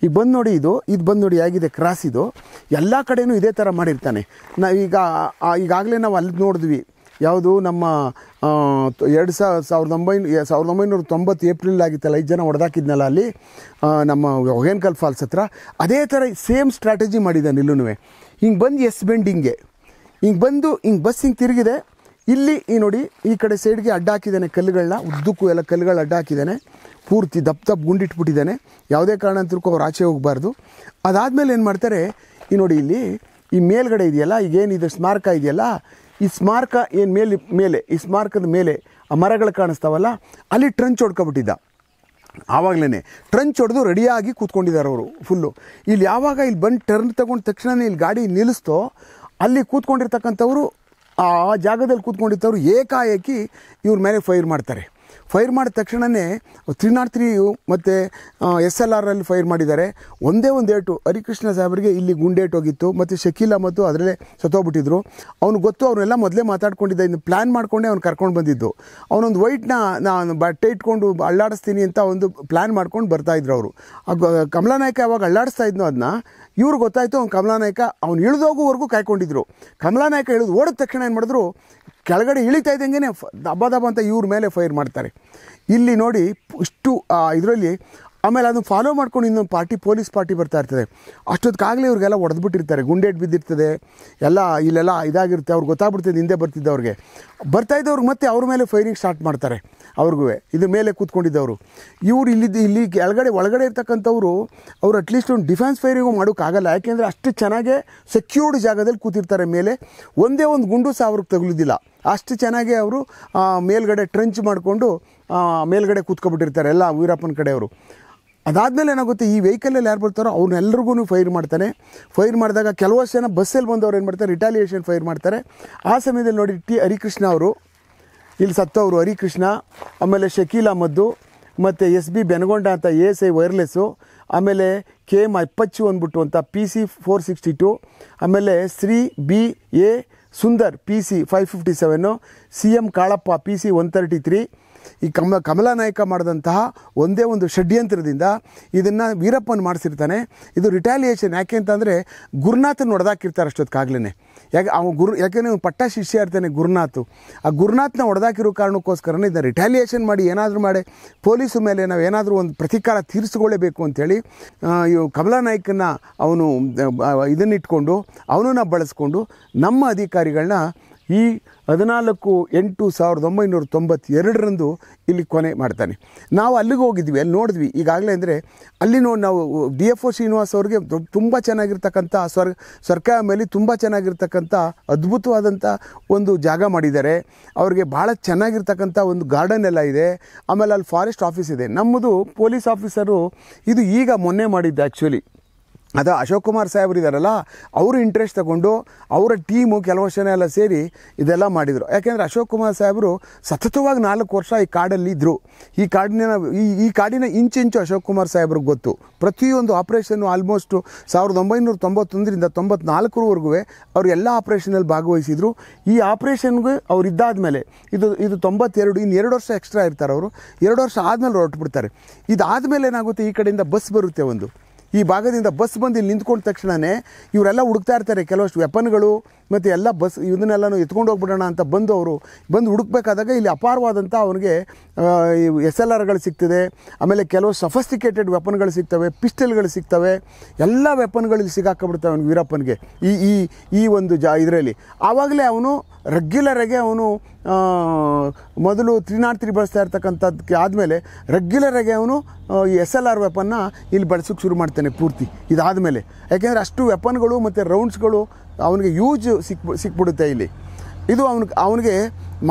Speaker 1: ಈಗ ಬಂದು ನೋಡಿ ಇದು ಇದು ಬಂದು ನೋಡಿ ಆಗಿದೆ ಕ್ರಾಸ್ ಇದು ಎಲ್ಲ ಕಡೆಯೂ ಇದೇ ಥರ ಮಾಡಿರ್ತಾನೆ ನಾ ಈಗ ಈಗಾಗಲೇ ನಾವು ಅಲ್ಲಿ ನೋಡಿದ್ವಿ ಯಾವುದು ನಮ್ಮ ಎರಡು ಸಾವಿರದ ಒಂಬೈನೂ ಸಾವಿರದ ಒಂಬೈನೂರ ತೊಂಬತ್ತು ಏಪ್ರಿಲ್ ಆಗಿತ್ತಲ್ಲ ಐದು ಜನ ಹೊಡೆದಾಕಿದ್ನಲ್ಲ ಅಲ್ಲಿ ನಮ್ಮ ಹೊಗೇನ್ಕಲ್ ಫಾಲ್ಸ್ ಹತ್ರ ಅದೇ ಥರ ಸೇಮ್ ಸ್ಟ್ರಾಟಜಿ ಮಾಡಿದ್ದಾನೆ ಇಲ್ಲೂ ಹಿಂಗೆ ಬಂದು ಎಸ್ ಬೆಂಡಿಂಗೆ ಹಿಂಗೆ ಬಂದು ಹಿಂಗೆ ಬಸ್ ಹಿಂಗೆ ತಿರುಗಿದೆ ಇಲ್ಲಿ ಈ ನೋಡಿ ಈ ಕಡೆ ಸೈಡ್ಗೆ ಅಡ್ಡ ಹಾಕಿದ್ದಾನೆ ಕಲ್ಲುಗಳನ್ನ ಉದ್ದಕ್ಕೂ ಎಲ್ಲ ಕಲ್ಲುಗಳು ಅಡ್ಡ ಹಾಕಿದ್ದಾನೆ ಪೂರ್ತಿ ದಪ್ಪ ದಪ್ಪ ಗುಂಡಿಟ್ಬಿಟ್ಟಿದ್ದಾನೆ ಯಾವುದೇ ಕಾರಣ ಅಂತಕ್ಕೂ ಅವ್ರು ಆಚೆ ಹೋಗಬಾರ್ದು ಅದಾದಮೇಲೆ ಏನು ಮಾಡ್ತಾರೆ ಈ ನೋಡಿ ಇಲ್ಲಿ ಈ ಮೇಲ್ಗಡೆ ಇದೆಯಲ್ಲ ಈಗೇನಿದೆ ಸ್ಮಾರಕ ಇದೆಯಲ್ಲ ಈ ಸ್ಮಾರಕ ಏನು ಮೇಲೆ ಮೇಲೆ ಈ ಸ್ಮಾರಕದ ಮೇಲೆ ಆ ಮರಗಳು ಕಾಣಿಸ್ತಾವಲ್ಲ ಅಲ್ಲಿ ಟ್ರಂಚ್ ಹೊಡ್ಕೊಬಿಟ್ಟಿದ್ದ ಆವಾಗಲೇ ಟ್ರಂಚ್ ಹೊಡೆದು ರೆಡಿಯಾಗಿ ಕೂತ್ಕೊಂಡಿದ್ದಾರೆ ಅವರು ಫುಲ್ಲು ಇಲ್ಲಿ ಯಾವಾಗ ಇಲ್ಲಿ ಬಂದು ಟರ್ನ್ ತಗೊಂಡ ತಕ್ಷಣವೇ ಇಲ್ಲಿ ಗಾಡಿ ನಿಲ್ಲಿಸ್ತೋ ಅಲ್ಲಿ ಕೂತ್ಕೊಂಡಿರ್ತಕ್ಕಂಥವ್ರು ಆ ಜಾಗದಲ್ಲಿ ಕೂತ್ಕೊಂಡಿದ್ದವರು ಏಕಾಏಕಿ ಇವ್ರ ಮೇಲೆ ಫೈರ್ ಮಾಡ್ತಾರೆ ಫೈರ್ ಮಾಡಿದ ತಕ್ಷಣವೇ ತ್ರೀ ನಾಟ್ ತ್ರೀಯು ಮತ್ತು ಎಸ್ ಎಲ್ ಆರಲ್ಲಿ ಫೈರ್ ಮಾಡಿದ್ದಾರೆ ಒಂದೇ ಒಂದು ಏಟು ಹರಿಕೃಷ್ಣ ಸಾಹೇಬರಿಗೆ ಇಲ್ಲಿ ಗುಂಡೇಟು ಹೋಗಿತ್ತು ಮತ್ತು ಶಕೀಲ ಮತ್ತು ಅದರಲ್ಲೇ ಸತ್ತೋಗ್ಬಿಟ್ಟಿದ್ರು ಅವ್ನು ಗೊತ್ತು ಅವನ್ನೆಲ್ಲ ಮೊದಲೇ ಮಾತಾಡ್ಕೊಂಡಿದ್ದ ಇನ್ನು ಪ್ಲ್ಯಾನ್ ಮಾಡಿಕೊಂಡೇ ಅವ್ನು ಕರ್ಕೊಂಡು ಬಂದಿದ್ದು ಅವನೊಂದು ವೈಟ್ನ ನಾನು ಬಟ್ಟೆ ಇಟ್ಕೊಂಡು ಅಳ್ಳಾಡಿಸ್ತೀನಿ ಅಂತ ಒಂದು ಪ್ಲ್ಯಾನ್ ಮಾಡ್ಕೊಂಡು ಬರ್ತಾಯಿದ್ರು ಅವರು ಕಮಲಾನಾಯಕ ಯಾವಾಗ ಅಳ್ಳಾಡಿಸ್ತಾ ಇದ್ನೋ ಅದನ್ನ ಇವ್ರು ಗೊತ್ತಾಯಿತು ಅವ್ನು ಕಮಲಾನಾಯಕ ಅವ್ನು ಇಳಿದೋಗುವವರೆಗೂ ಕಾಯ್ಕೊಂಡಿದ್ರು ಕಮಲಾನಾಯಕ ಇಳಿದು ಓಡಿದ ತಕ್ಷಣ ಏನು ಮಾಡಿದ್ರು ಕೆಳಗಡೆ ಇಳಿತಾ ಇದ್ದಂಗೆ ದಬ್ಬ ದಬ್ಬ ಅಂತ ಇವ್ರ ಮೇಲೆ ಫೈರ್ ಮಾಡ್ತಾರೆ ಇಲ್ಲಿ ನೋಡಿ ಇಷ್ಟು ಇದರಲ್ಲಿ ಆಮೇಲೆ ಅದನ್ನು ಫಾಲೋ ಮಾಡ್ಕೊಂಡು ಇನ್ನೊಂದು ಪಾರ್ಟಿ ಪೊಲೀಸ್ ಪಾರ್ಟಿ ಬರ್ತಾ ಇರ್ತದೆ ಅಷ್ಟೊತ್ತಿಗಾಗಲೇ ಇವ್ರಿಗೆಲ್ಲ ಹೊಡೆದ್ಬಿಟ್ಟಿರ್ತಾರೆ ಗುಂಡೇಟ್ ಬಿದ್ದಿರ್ತದೆ ಎಲ್ಲ ಇಲ್ಲೆಲ್ಲ ಇದಾಗಿರುತ್ತೆ ಅವ್ರಿಗೆ ಗೊತ್ತಾಗ್ಬಿಡ್ತದೆ ಹಿಂದೆ ಬರ್ತಿದ್ದವ್ರಿಗೆ ಬರ್ತಾಯಿದ್ದವ್ರು ಮತ್ತೆ ಅವ್ರ ಮೇಲೆ ಫೈರಿಂಗ್ ಸ್ಟಾರ್ಟ್ ಮಾಡ್ತಾರೆ ಅವ್ರಿಗೂ ಇದ್ರ ಮೇಲೆ ಕೂತ್ಕೊಂಡಿದ್ದವರು ಇವ್ರು ಇಲ್ಲಿದ್ದು ಇಲ್ಲಿ ಕೆಳಗಡೆ ಒಳಗಡೆ ಇರ್ತಕ್ಕಂಥವ್ರು ಅವ್ರು ಅಟ್ಲೀಸ್ಟ್ ಒಂದು ಡಿಫೆನ್ಸ್ ಫೈರಿಂಗು ಮಾಡೋಕ್ಕಾಗಲ್ಲ ಯಾಕೆಂದರೆ ಅಷ್ಟು ಚೆನ್ನಾಗೆ ಸೆಕ್ಯೂರ್ಡ್ ಜಾಗದಲ್ಲಿ ಕೂತಿರ್ತಾರೆ ಮೇಲೆ ಒಂದೇ ಒಂದು ಗುಂಡು ಸಹ ಅವ್ರಿಗೆ ತಗುಲಿದ್ದಿಲ್ಲ ಅಷ್ಟು ಚೆನ್ನಾಗೆ ಅವರು ಮೇಲ್ಗಡೆ ಟ್ರೆಂಚ್ ಮಾಡಿಕೊಂಡು ಮೇಲ್ಗಡೆ ಕೂತ್ಕೊಬಿಟ್ಟಿರ್ತಾರೆ ಎಲ್ಲ ವೀರಪ್ಪನ ಕಡೆಯವರು ಅದಾದಮೇಲೆ ಏನಾಗುತ್ತೆ ಈ ವೆಹಿಕಲಲ್ಲಿ ಯಾರು ಬರ್ತಾರೋ ಅವ್ರನ್ನೆಲ್ಲರಿಗೂ ಫೈರ್ ಮಾಡ್ತಾನೆ ಫೈರ್ ಮಾಡಿದಾಗ ಕೆಲವಷ್ಟು ಜನ ಬಸ್ಸಲ್ಲಿ ಬಂದವ್ರು ಏನು ಮಾಡ್ತಾರೆ ರಿಟಾಲಿಯೇಷನ್ ಫೈರ್ ಮಾಡ್ತಾರೆ ಆ ಸಮಯದಲ್ಲಿ ನೋಡಿ ಟಿ ಹರಿಕೃಷ್ಣ ಅವರು ಇಲ್ಲಿ ಅವರು ಹರಿಕೃಷ್ಣ ಆಮೇಲೆ ಶಕೀಲ್ ಅಹಮದ್ದು ಮತ್ತು ಎಸ್ ಬಿ ಬೆನಗೊಂಡ ಅಂತ ಎ ಎಸ್ ಐ ವೈರ್ಲೆಸ್ಸು ಆಮೇಲೆ ಕೆ ಎಮ್ ಇಪ್ಪಚ್ಚು ಅಂದ್ಬಿಟ್ಟು ಅಂತ P C four sixty two ಆಮೇಲೆ Shri B A Sundar P C five fifty seven C M Kalappa P C one thirty three ಈ ಕಮ ಕಮಲಾನಾಯಕ ಮಾಡಿದಂತಹ ಒಂದೇ ಒಂದು ಷಡ್ಯಂತ್ರದಿಂದ ಇದನ್ನು ವೀರಪ್ಪನ ಮಾಡಿಸಿರ್ತಾನೆ ಇದು ರಿಟಾಲಿಯೇಷನ್ ಯಾಕೆ ಅಂತಂದರೆ ಗುರುನಾಥನ ಹೊಡೆದಾಕಿರ್ತಾರೆ ಅಷ್ಟೊತ್ತಾಗ್ಲೇ ಯಾಕೆ ಅವನು ಗುರು ಯಾಕೆಂದರೆ ಇವನು ಪಟ್ಟ ಶಿಷ್ಯ ಇರ್ತಾನೆ ಗುರುನಾಥು ಆ ಗುರುನಾಥನ ಹೊಡೆದಾಕಿರೋ ಕಾರಣಕ್ಕೋಸ್ಕರನೇ ಇದನ್ನು ರಿಟಾಲಿಯೇಷನ್ ಮಾಡಿ ಏನಾದರೂ ಮಾಡಿ ಪೊಲೀಸ್ ಮೇಲೆ ನಾವು ಏನಾದರೂ ಒಂದು ಪ್ರತಿಕಾರ ತೀರಿಸ್ಕೊಳ್ಳೇಬೇಕು ಅಂಥೇಳಿ ಇವು ಕಮಲಾನಾಯ್ಕನ್ನ ಅವನು ಇದನ್ನಿಟ್ಕೊಂಡು ಅವನನ್ನು ಬಳಸ್ಕೊಂಡು ನಮ್ಮ ಅಧಿಕಾರಿಗಳನ್ನ ಈ ಹದಿನಾಲ್ಕು ಎಂಟು ಸಾವಿರದ ಒಂಬೈನೂರ ತೊಂಬತ್ತೆರಡರಂದು ಇಲ್ಲಿ ಕೊನೆ ಮಾಡ್ತಾನೆ ನಾವು ಅಲ್ಲಿಗೆ ಹೋಗಿದ್ವಿ ಅಲ್ಲಿ ನೋಡಿದ್ವಿ ಈಗಾಗಲೇ ಅಂದರೆ ಅಲ್ಲಿ ನಾವು ಡಿ ಎಫ್ ಒ ಶ್ರೀನಿವಾಸ್ ಅವ್ರಿಗೆ ತುಂಬ ಚೆನ್ನಾಗಿರ್ತಕ್ಕಂಥ ಸ್ವರ್ ಸರ್ಕಾರ ಮೇಲೆ ತುಂಬ ಚೆನ್ನಾಗಿರ್ತಕ್ಕಂಥ ಅದ್ಭುತವಾದಂಥ ಒಂದು ಜಾಗ ಮಾಡಿದ್ದಾರೆ ಅವ್ರಿಗೆ ಭಾಳ ಚೆನ್ನಾಗಿರ್ತಕ್ಕಂಥ ಒಂದು ಗಾರ್ಡನ್ ಎಲ್ಲ ಇದೆ ಆಮೇಲೆ ಅಲ್ಲಿ ಫಾರೆಸ್ಟ್ ಆಫೀಸ್ ಇದೆ ನಮ್ಮದು ಪೊಲೀಸ್ ಆಫೀಸರು ಇದು ಈಗ ಮೊನ್ನೆ ಮಾಡಿದ್ದೆ ಆ್ಯಕ್ಚುಲಿ ಅದು ಅಶೋಕ್ ಕುಮಾರ್ ಸಾಹೇಬ್ರು ಇದ್ದಾರಲ್ಲ ಅವರು ಇಂಟ್ರೆಸ್ಟ್ ತಗೊಂಡು ಅವರ ಟೀಮು ಕೆಲವು ವರ್ಷನೇ ಎಲ್ಲ ಸೇರಿ ಇದೆಲ್ಲ ಮಾಡಿದರು ಯಾಕೆಂದರೆ ಅಶೋಕ್ ಕುಮಾರ್ ಸಾಹೇಬರು ಸತತವಾಗಿ ನಾಲ್ಕು ವರ್ಷ ಈ ಕಾಡಲ್ಲಿ ಇದ್ದರು ಈ ಕಾಡಿನ ಈ ಈ ಕಾಡಿನ ಇಂಚು ಅಶೋಕ್ ಕುಮಾರ್ ಸಾಹೇಬ್ರಿಗೆ ಗೊತ್ತು ಪ್ರತಿಯೊಂದು ಆಪ್ರೇಷನ್ನು ಆಲ್ಮೋಸ್ಟು ಸಾವಿರದ ಒಂಬೈನೂರ ತೊಂಬತ್ತೊಂದರಿಂದ ತೊಂಬತ್ನಾಲ್ಕರವರೆಗೂ ಅವರು ಎಲ್ಲ ಆಪ್ರೇಷನಲ್ಲಿ ಭಾಗವಹಿಸಿದರು ಈ ಆಪ್ರೇಷನ್ಗೆ ಅವ್ರು ಮೇಲೆ ಇದು ಇದು ತೊಂಬತ್ತೆರಡು ಇನ್ನು ಎರಡು ವರ್ಷ ಎಕ್ಸ್ಟ್ರಾ ಇರ್ತಾರೆ ಅವರು ಎರಡು ವರ್ಷ ಆದಮೇಲೆ ಹೊರಟು ಬಿಡ್ತಾರೆ ಇದಾದಮೇಲೆ ಏನಾಗುತ್ತೆ ಈ ಕಡೆಯಿಂದ ಬಸ್ ಬರುತ್ತೆ ಒಂದು ಈ ಭಾಗದಿಂದ ಬಸ್ ಬಂದು ಇಲ್ಲಿ ನಿಂತ್ಕೊಂಡ ತಕ್ಷಣವೇ ಇವರೆಲ್ಲ ಹುಡುಕ್ತಾ ಇರ್ತಾರೆ ಕೆಲವಷ್ಟು ವೆಪನ್ಗಳು ಮತ್ತು ಎಲ್ಲ ಬಸ್ ಇದನ್ನೆಲ್ಲನೂ ಎತ್ಕೊಂಡು ಹೋಗ್ಬಿಡೋಣ ಅಂತ ಬಂದು ಅವರು ಬಂದು ಹುಡುಕ್ಬೇಕಾದಾಗ ಇಲ್ಲಿ ಅಪಾರವಾದಂಥ ಅವನಿಗೆ ಎಸ್ ಎಲ್ ಆರ್ಗಳು ಸಿಗ್ತದೆ ಆಮೇಲೆ ಕೆಲವು ಸಫಸ್ಟಿಕೇಟೆಡ್ ವೆಪನ್ಗಳು ಸಿಗ್ತವೆ ಪಿಸ್ಟಲ್ಗಳು ಸಿಗ್ತವೆ ಎಲ್ಲ ವೆಪನ್ಗಳು ಇಲ್ಲಿ ಸಿಗಾಕೊಂಡ್ಬಿಡ್ತವೆ ಅವನಿಗೆ ವೀರಪ್ಪನಿಗೆ ಈ ಈ ಈ ಒಂದು ಜಾ ಇದರಲ್ಲಿ ಆವಾಗಲೇ ಅವನು ರೆಗ್ಯುಲರಾಗೆ ಅವನು ಮೊದಲು ತ್ರೀ ನಾಟ್ ತ್ರೀ ಬಳಸ್ತಾ ಇರ್ತಕ್ಕಂಥದ್ದಕ್ಕೆ ಆದಮೇಲೆ ರೆಗ್ಯುಲರಾಗೆ ಅವನು ಈ ಎಸ್ ಎಲ್ ಆರ್ ವೆಪನ್ನ ಇಲ್ಲಿ ಬಳಸೋಕ್ಕೆ ಶುರು ಮಾಡ್ತಾನೆ ಪೂರ್ತಿ ಇದಾದ ಮೇಲೆ ಯಾಕೆಂದರೆ ಅಷ್ಟು ವೆಪನ್ಗಳು ಮತ್ತು ರೌಂಡ್ಸ್ಗಳು ಅವನಿಗೆ ಯೂಜ್ ಸಿಕ್ ಸಿಕ್ಬಿಡುತ್ತೆ ಇಲ್ಲಿ ಇದು ಅವನಿಗೆ ಅವನಿಗೆ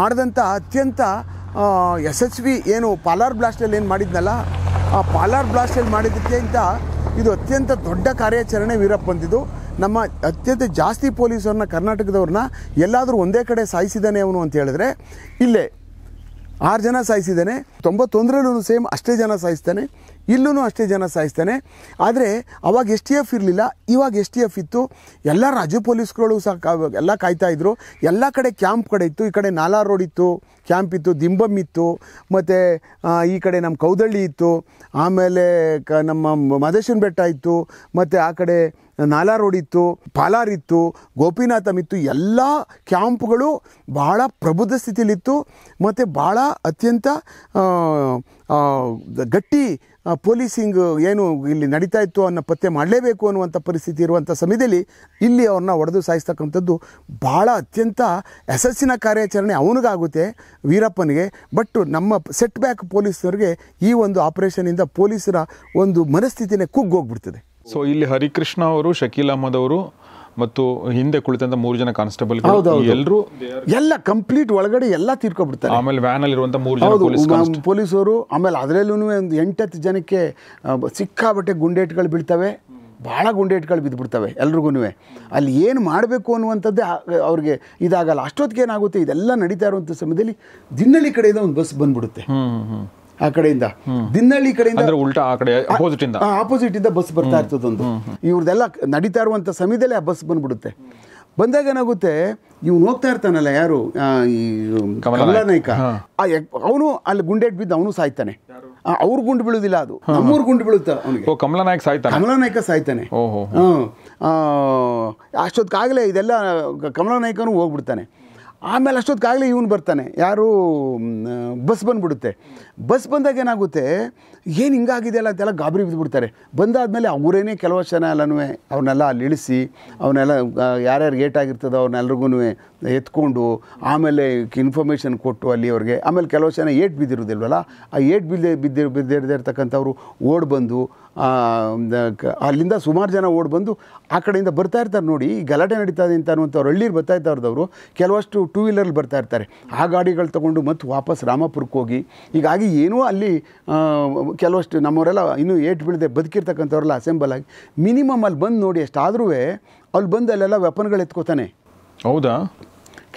Speaker 1: ಮಾಡಿದಂಥ ಅತ್ಯಂತ ಯಶಸ್ವಿ ಏನು ಪಾಲಾರ್ ಬ್ಲಾಸ್ಟಲ್ಲಿ ಏನು ಮಾಡಿದ್ನಲ್ಲ ಆ ಪಾಲಾರ್ ಬ್ಲಾಸ್ಟಲ್ಲಿ ಮಾಡಿದ್ದಕ್ಕಿಂತ ಇದು ಅತ್ಯಂತ ದೊಡ್ಡ ಕಾರ್ಯಾಚರಣೆ ಅಂತಿದ್ದು ನಮ್ಮ ಅತ್ಯಂತ ಜಾಸ್ತಿ ಪೊಲೀಸರನ್ನ ಕರ್ನಾಟಕದವ್ರನ್ನ ಎಲ್ಲಾದರೂ ಒಂದೇ ಕಡೆ ಸಾಯಿಸಿದ್ದಾನೆ ಅವನು ಅಂತ ಹೇಳಿದ್ರೆ ಇಲ್ಲೇ ಆರು ಜನ ಸಾಯಿಸಿದ್ದಾನೆ ತೊಂಬತ್ತೊಂದರಲ್ಲೂ ಸೇಮ್ ಅಷ್ಟೇ ಜನ ಸಾಯಿಸ್ತಾನೆ ಇಲ್ಲೂ ಅಷ್ಟೇ ಜನ ಸಾಯಿಸ್ತಾನೆ ಆದರೆ ಅವಾಗ ಎಸ್ ಟಿ ಎಫ್ ಇರಲಿಲ್ಲ ಇವಾಗ ಎಸ್ ಟಿ ಎಫ್ ಇತ್ತು ಎಲ್ಲ ರಾಜ್ಯ ಪೊಲೀಸ್ಗಳು ಸಹ ಎಲ್ಲ ಕಾಯ್ತಾಯಿದ್ರು ಎಲ್ಲ ಕಡೆ ಕ್ಯಾಂಪ್ ಕಡೆ ಇತ್ತು ಈ ಕಡೆ ನಾಲಾ ರೋಡ್ ಇತ್ತು ಕ್ಯಾಂಪ್ ಇತ್ತು ದಿಂಬಮ್ ಇತ್ತು ಮತ್ತು ಈ ಕಡೆ ನಮ್ಮ ಕೌದಳ್ಳಿ ಇತ್ತು ಆಮೇಲೆ ಕ ನಮ್ಮ ಮದೇಶನ ಬೆಟ್ಟ ಇತ್ತು ಮತ್ತು ಆ ಕಡೆ ನಾಲಾ ರೋಡ್ ಇತ್ತು ಪಾಲಾರ್ ಇತ್ತು ಗೋಪಿನಾಥಮ್ ಇತ್ತು ಎಲ್ಲ ಕ್ಯಾಂಪ್ಗಳು ಭಾಳ ಪ್ರಬುದ್ಧ ಸ್ಥಿತಿಯಲ್ಲಿತ್ತು ಮತ್ತು ಭಾಳ ಅತ್ಯಂತ ಗಟ್ಟಿ ಪೊಲೀಸಿಂಗ್ ಏನು ಇಲ್ಲಿ ನಡೀತಾ ಇತ್ತು ಅನ್ನೋ ಪತ್ತೆ ಮಾಡಲೇಬೇಕು ಅನ್ನುವಂಥ ಪರಿಸ್ಥಿತಿ ಇರುವಂಥ ಸಮಯದಲ್ಲಿ ಇಲ್ಲಿ ಅವ್ರನ್ನ ಹೊಡೆದು ಸಾಯಿಸ್ತಕ್ಕಂಥದ್ದು ಭಾಳ ಅತ್ಯಂತ ಯಶಸ್ಸಿನ ಕಾರ್ಯಾಚರಣೆ ಅವನಿಗಾಗುತ್ತೆ ವೀರಪ್ಪನಿಗೆ ಬಟ್ ನಮ್ಮ ಸೆಟ್ ಬ್ಯಾಕ್ ಪೊಲೀಸರಿಗೆ ಈ ಒಂದು ಆಪರೇಷನಿಂದ ಪೊಲೀಸರ ಒಂದು ಮನಸ್ಥಿತಿನೇ ಕುಗ್ಗೋಗ್ಬಿಡ್ತದೆ
Speaker 2: ಸೊ ಇಲ್ಲಿ ಹರಿಕೃಷ್ಣ ಅವರು ಶಕೀಲ್ ಅಹಮದ್ ಅವರು ಮತ್ತು ಹಿಂದೆ ಕುಳಿತಂತ ಮೂರು ಜನ ಕಾನ್ಸ್ಟೇಬಲ್ ಎಲ್ಲರೂ
Speaker 1: ಎಲ್ಲ ಕಂಪ್ಲೀಟ್ ಒಳಗಡೆ ಎಲ್ಲ ತೀರ್ಕೊಬಿಡ್ತಾರೆ
Speaker 2: ಆಮೇಲೆ ವ್ಯಾನ್ ಇರುವಂತ ಮೂರು ಜನ
Speaker 1: ಪೊಲೀಸರು ಆಮೇಲೆ ಅದರಲ್ಲೂ ಒಂದು ಎಂಟತ್ತು ಜನಕ್ಕೆ ಸಿಕ್ಕಾಬಟ್ಟೆ ಗುಂಡೇಟ್ಗಳು ಬೀಳ್ತವೆ ಭಾಳ ಗುಂಡೇಟ್ಗಳು ಬಿದ್ದುಬಿಡ್ತವೆ ಎಲ್ರಿಗೂ ಅಲ್ಲಿ ಏನು ಮಾಡಬೇಕು ಅನ್ನುವಂಥದ್ದೇ ಅವ್ರಿಗೆ ಇದಾಗಲ್ಲ ಅಷ್ಟೊತ್ತಿಗೆ ಏನಾಗುತ್ತೆ ಇದೆಲ್ಲ ನಡೀತಾ ಇರುವಂಥ ಸಮಯದಲ್ಲಿ ದಿನ್ನಳ್ಳಿ ಕಡೆಯಿಂದ ಒಂದು ಬಸ್ ಬಂದ್ಬಿಡುತ್ತೆ ಆ ಕಡೆಯಿಂದ ದಿನ್ನಳ್ಳಿ
Speaker 2: ಕಡೆಯಿಂದ ಉಲ್ಟಾ ಆ ಕಡೆ ಆಪೋಸಿಟ್ ಇಂದ
Speaker 1: ಆಪೋಸಿಟ್ ಇಂದ ಬಸ್ ಬರ್ತಾ ಇರ್ತದೊಂದು ಇವ್ರದೆಲ್ಲ ನಡೀತಾ ಇರುವಂತ ಸಮಯದಲ್ಲೇ ಆ ಬಸ್ ಬಂದ್ಬಿಡುತ್ತೆ ಬಂದಾಗ ಏನಾಗುತ್ತೆ ಇವ್ ಹೋಗ್ತಾ ಇರ್ತಾನಲ್ಲ ಯಾರು ಈ ಕಮಲಾನಾಯ್ಕ ಅವನು ಅಲ್ಲಿ ಗುಂಡೇಟ್ ಬಿದ್ದು ಅವನು ಸಾಯ್ತಾನೆ ಅವ್ರ ಗುಂಡ್ ಬೀಳುದಿಲ್ಲ ಅದು ನಮ್ಮೂರ್ ಗುಂಡು ಬೀಳುತ್ತೆ ಅವನಿಗೆ ಕಮಲಾನಾಯ್ಕ ಸಾಯ್ತಾನೆ ನಾಯ್ಕ ಸಾಯ್ತಾನೆ ಅಷ್ಟೊತ್ತಿಗಾಗಲೇ ಇದೆಲ್ಲ ನಾಯ್ಕನು ಹೋಗ್ಬಿಡ್ತಾನೆ ಆಮೇಲೆ ಅಷ್ಟೊತ್ತಿಗಾಗಲೇ ಇವನು ಬರ್ತಾನೆ ಯಾರು ಬಸ್ ಬಂದುಬಿಡುತ್ತೆ ಬಸ್ ಬಂದಾಗ ಏನಾಗುತ್ತೆ ಏನು ಅಲ್ಲ ಅಂತೆಲ್ಲ ಗಾಬರಿ ಬಿದ್ದುಬಿಡ್ತಾರೆ ಬಂದಾದಮೇಲೆ ಅವರೇನೇ ಕೆಲವಷ್ಟು ಜನ ಎಲ್ಲನೂ ಅವನ್ನೆಲ್ಲ ಅಲ್ಲಿ ಇಳಿಸಿ ಅವನ್ನೆಲ್ಲ ಯಾರ್ಯಾರು ಗೇಟ್ ಆಗಿರ್ತದೋ ಅವ್ರನ್ನೆಲ್ರಿಗೂ ಎತ್ಕೊಂಡು ಆಮೇಲೆ ಇನ್ಫಾರ್ಮೇಷನ್ ಕೊಟ್ಟು ಅಲ್ಲಿ ಅವ್ರಿಗೆ ಆಮೇಲೆ ಕೆಲವು ಜನ ಏಟ್ ಬಿದ್ದಿರೋದಿಲ್ವಲ್ಲ ಆ ಏಟ್ ಬಿದ್ದೆ ಬಿದ್ದಿರ ಬಿದ್ದಿರದೇ ಇರ್ತಕ್ಕಂಥವ್ರು ಓಡ್ ಬಂದು ಅಲ್ಲಿಂದ ಸುಮಾರು ಜನ ಓಡ್ ಬಂದು ಆ ಕಡೆಯಿಂದ ಬರ್ತಾ ಇರ್ತಾರೆ ನೋಡಿ ಗಲಾಟೆ ನಡೀತಾ ಇದೆ ಅಂತ ಅನ್ನುವಂಥವ್ರು ಹಳ್ಳಿರು ಬರ್ತಾ ಇದ್ದವ್ರದವರು ಕೆಲವಷ್ಟು ಟೂ ವೀಲರಲ್ಲಿ ಬರ್ತಾ ಇರ್ತಾರೆ ಆ ಗಾಡಿಗಳು ತೊಗೊಂಡು ಮತ್ತು ವಾಪಸ್ ರಾಮಪುರಕ್ಕೆ ಹೋಗಿ ಹೀಗಾಗಿ ಏನೂ ಅಲ್ಲಿ ಕೆಲವಷ್ಟು ನಮ್ಮವರೆಲ್ಲ ಇನ್ನೂ ಏಟು ಬೀಳದೆ ಬದುಕಿರ್ತಕ್ಕಂಥವ್ರೆಲ್ಲ ಅಸೆಂಬಲ್ ಆಗಿ ಮಿನಿಮಮ್ ಅಲ್ಲಿ ಬಂದು ನೋಡಿ ಅಷ್ಟಾದ್ರೂ ಅಲ್ಲಿ ಬಂದು ಅಲ್ಲೆಲ್ಲ ವೆಪನ್ಗಳು ಎತ್ಕೋತಾನೆ ಹೌದಾ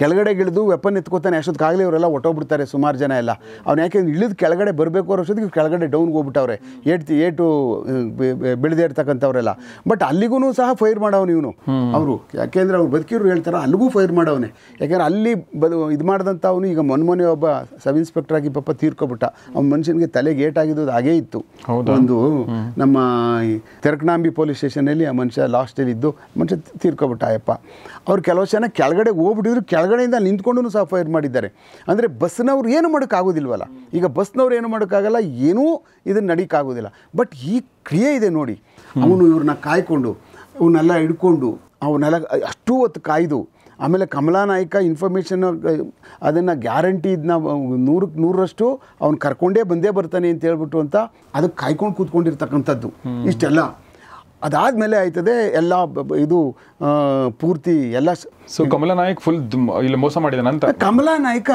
Speaker 1: ಕೆಳಗಡೆಗಿಳಿದು ವೆಪನ್ ಎತ್ಕೋತಾನೆ ಅಷ್ಟೊತ್ತಾಗಲಿ ಅವರೆಲ್ಲ ಒಟ್ಟೋಗ್ಬಿಡ್ತಾರೆ ಸುಮಾರು ಜನ ಎಲ್ಲ ಅವ್ನು ಯಾಕೆ ಇಳಿದು ಕೆಳಗಡೆ ಬರಬೇಕು ಅನ್ನೋ ಅಷ್ಟೊತ್ತಿಗೆ ಕೆಳಗಡೆ ಡೌನ್ಗೆ ಹೋಗ್ಬಿಟ್ಟವ್ರೆ ಏಟು ಏಟು ಬೆಳೆದೇ ಇರ್ತಕ್ಕಂಥವ್ರೆಲ್ಲ ಬಟ್ ಅಲ್ಲಿಗೂ ಸಹ ಫೈರ್ ಮಾಡವನು ಇವನು ಅವರು ಯಾಕೆಂದ್ರೆ ಅವ್ರು ಬದುಕಿರು ಹೇಳ್ತಾರೆ ಅಲ್ಲಿಗೂ ಫೈರ್ ಮಾಡವನೇ ಯಾಕೆಂದ್ರೆ ಅಲ್ಲಿ ಬದು ಇದು ಅವನು ಈಗ ಮೊನ್ಮೊನೆ ಒಬ್ಬ ಸಬ್ ಇನ್ಸ್ಪೆಕ್ಟರ್ ಆಗಿ ಪಾಪ ತೀರ್ಕೊಬಿಟ್ಟ ಅವ್ನ ಮನುಷ್ಯನಿಗೆ ಗೇಟ್ ಏಟಾಗಿದ್ದು ಹಾಗೇ ಇತ್ತು ಒಂದು ನಮ್ಮ ತೆರಕನಾಂಬಿ ಪೊಲೀಸ್ ಸ್ಟೇಷನ್ ಅಲ್ಲಿ ಆ ಮನುಷ್ಯ ಲಾಸ್ಟಲ್ಲಿ ಇದ್ದು ಮನುಷ್ಯ ತೀರ್ಕೊಬಿಟ್ಟ ಅಯ್ಯಪ್ಪ ಅವ್ರು ಕೆಲವು ಜನ ಕೆಳಗಡೆ ಹೋಗ್ಬಿಟ್ಟಿದ್ರು ಕೆಳ ಕೆಳಗಡೆಯಿಂದ ನಿಂತ್ಕೊಂಡು ಸಹ ಫೈರ್ ಮಾಡಿದ್ದಾರೆ ಅಂದರೆ ಬಸ್ನವ್ರು ಏನು ಮಾಡೋಕ್ಕಾಗೋದಿಲ್ವಲ್ಲ ಈಗ ಬಸ್ನವ್ರು ಏನು ಮಾಡೋಕ್ಕಾಗಲ್ಲ ಏನೂ ಇದನ್ನು ನಡೀಕಾಗೋದಿಲ್ಲ ಬಟ್ ಈ ಕ್ರಿಯೆ ಇದೆ ನೋಡಿ ಅವನು ಇವ್ರನ್ನ ಕಾಯ್ಕೊಂಡು ಅವನ್ನೆಲ್ಲ ಹಿಡ್ಕೊಂಡು ಅವನ್ನೆಲ್ಲ ಅಷ್ಟು ಹೊತ್ತು ಕಾಯ್ದು ಆಮೇಲೆ ನಾಯ್ಕ ಇನ್ಫಾರ್ಮೇಷನ್ ಅದನ್ನು ಗ್ಯಾರಂಟಿ ಇದನ್ನ ನೂರಕ್ಕೆ ನೂರರಷ್ಟು ಅವ್ನು ಕರ್ಕೊಂಡೇ ಬಂದೇ ಬರ್ತಾನೆ ಅಂತ ಹೇಳ್ಬಿಟ್ಟು ಅಂತ ಅದಕ್ಕೆ ಕಾಯ್ಕೊಂಡು ಕೂತ್ಕೊಂಡಿರ್ತಕ್ಕಂಥದ್ದು ಇಷ್ಟೆಲ್ಲ ಅದಾದಮೇಲೆ ಆಯ್ತದೆ ಎಲ್ಲ ಇದು ಪೂರ್ತಿ ಎಲ್ಲ ಸೊ ಕಮಲಾ ನಾಯಕ್ ಫುಲ್ ಇಲ್ಲಿ ಮೋಸ ಮಾಡಿದ ನಂತರ ಕಮಲಾ ನಾಯಕ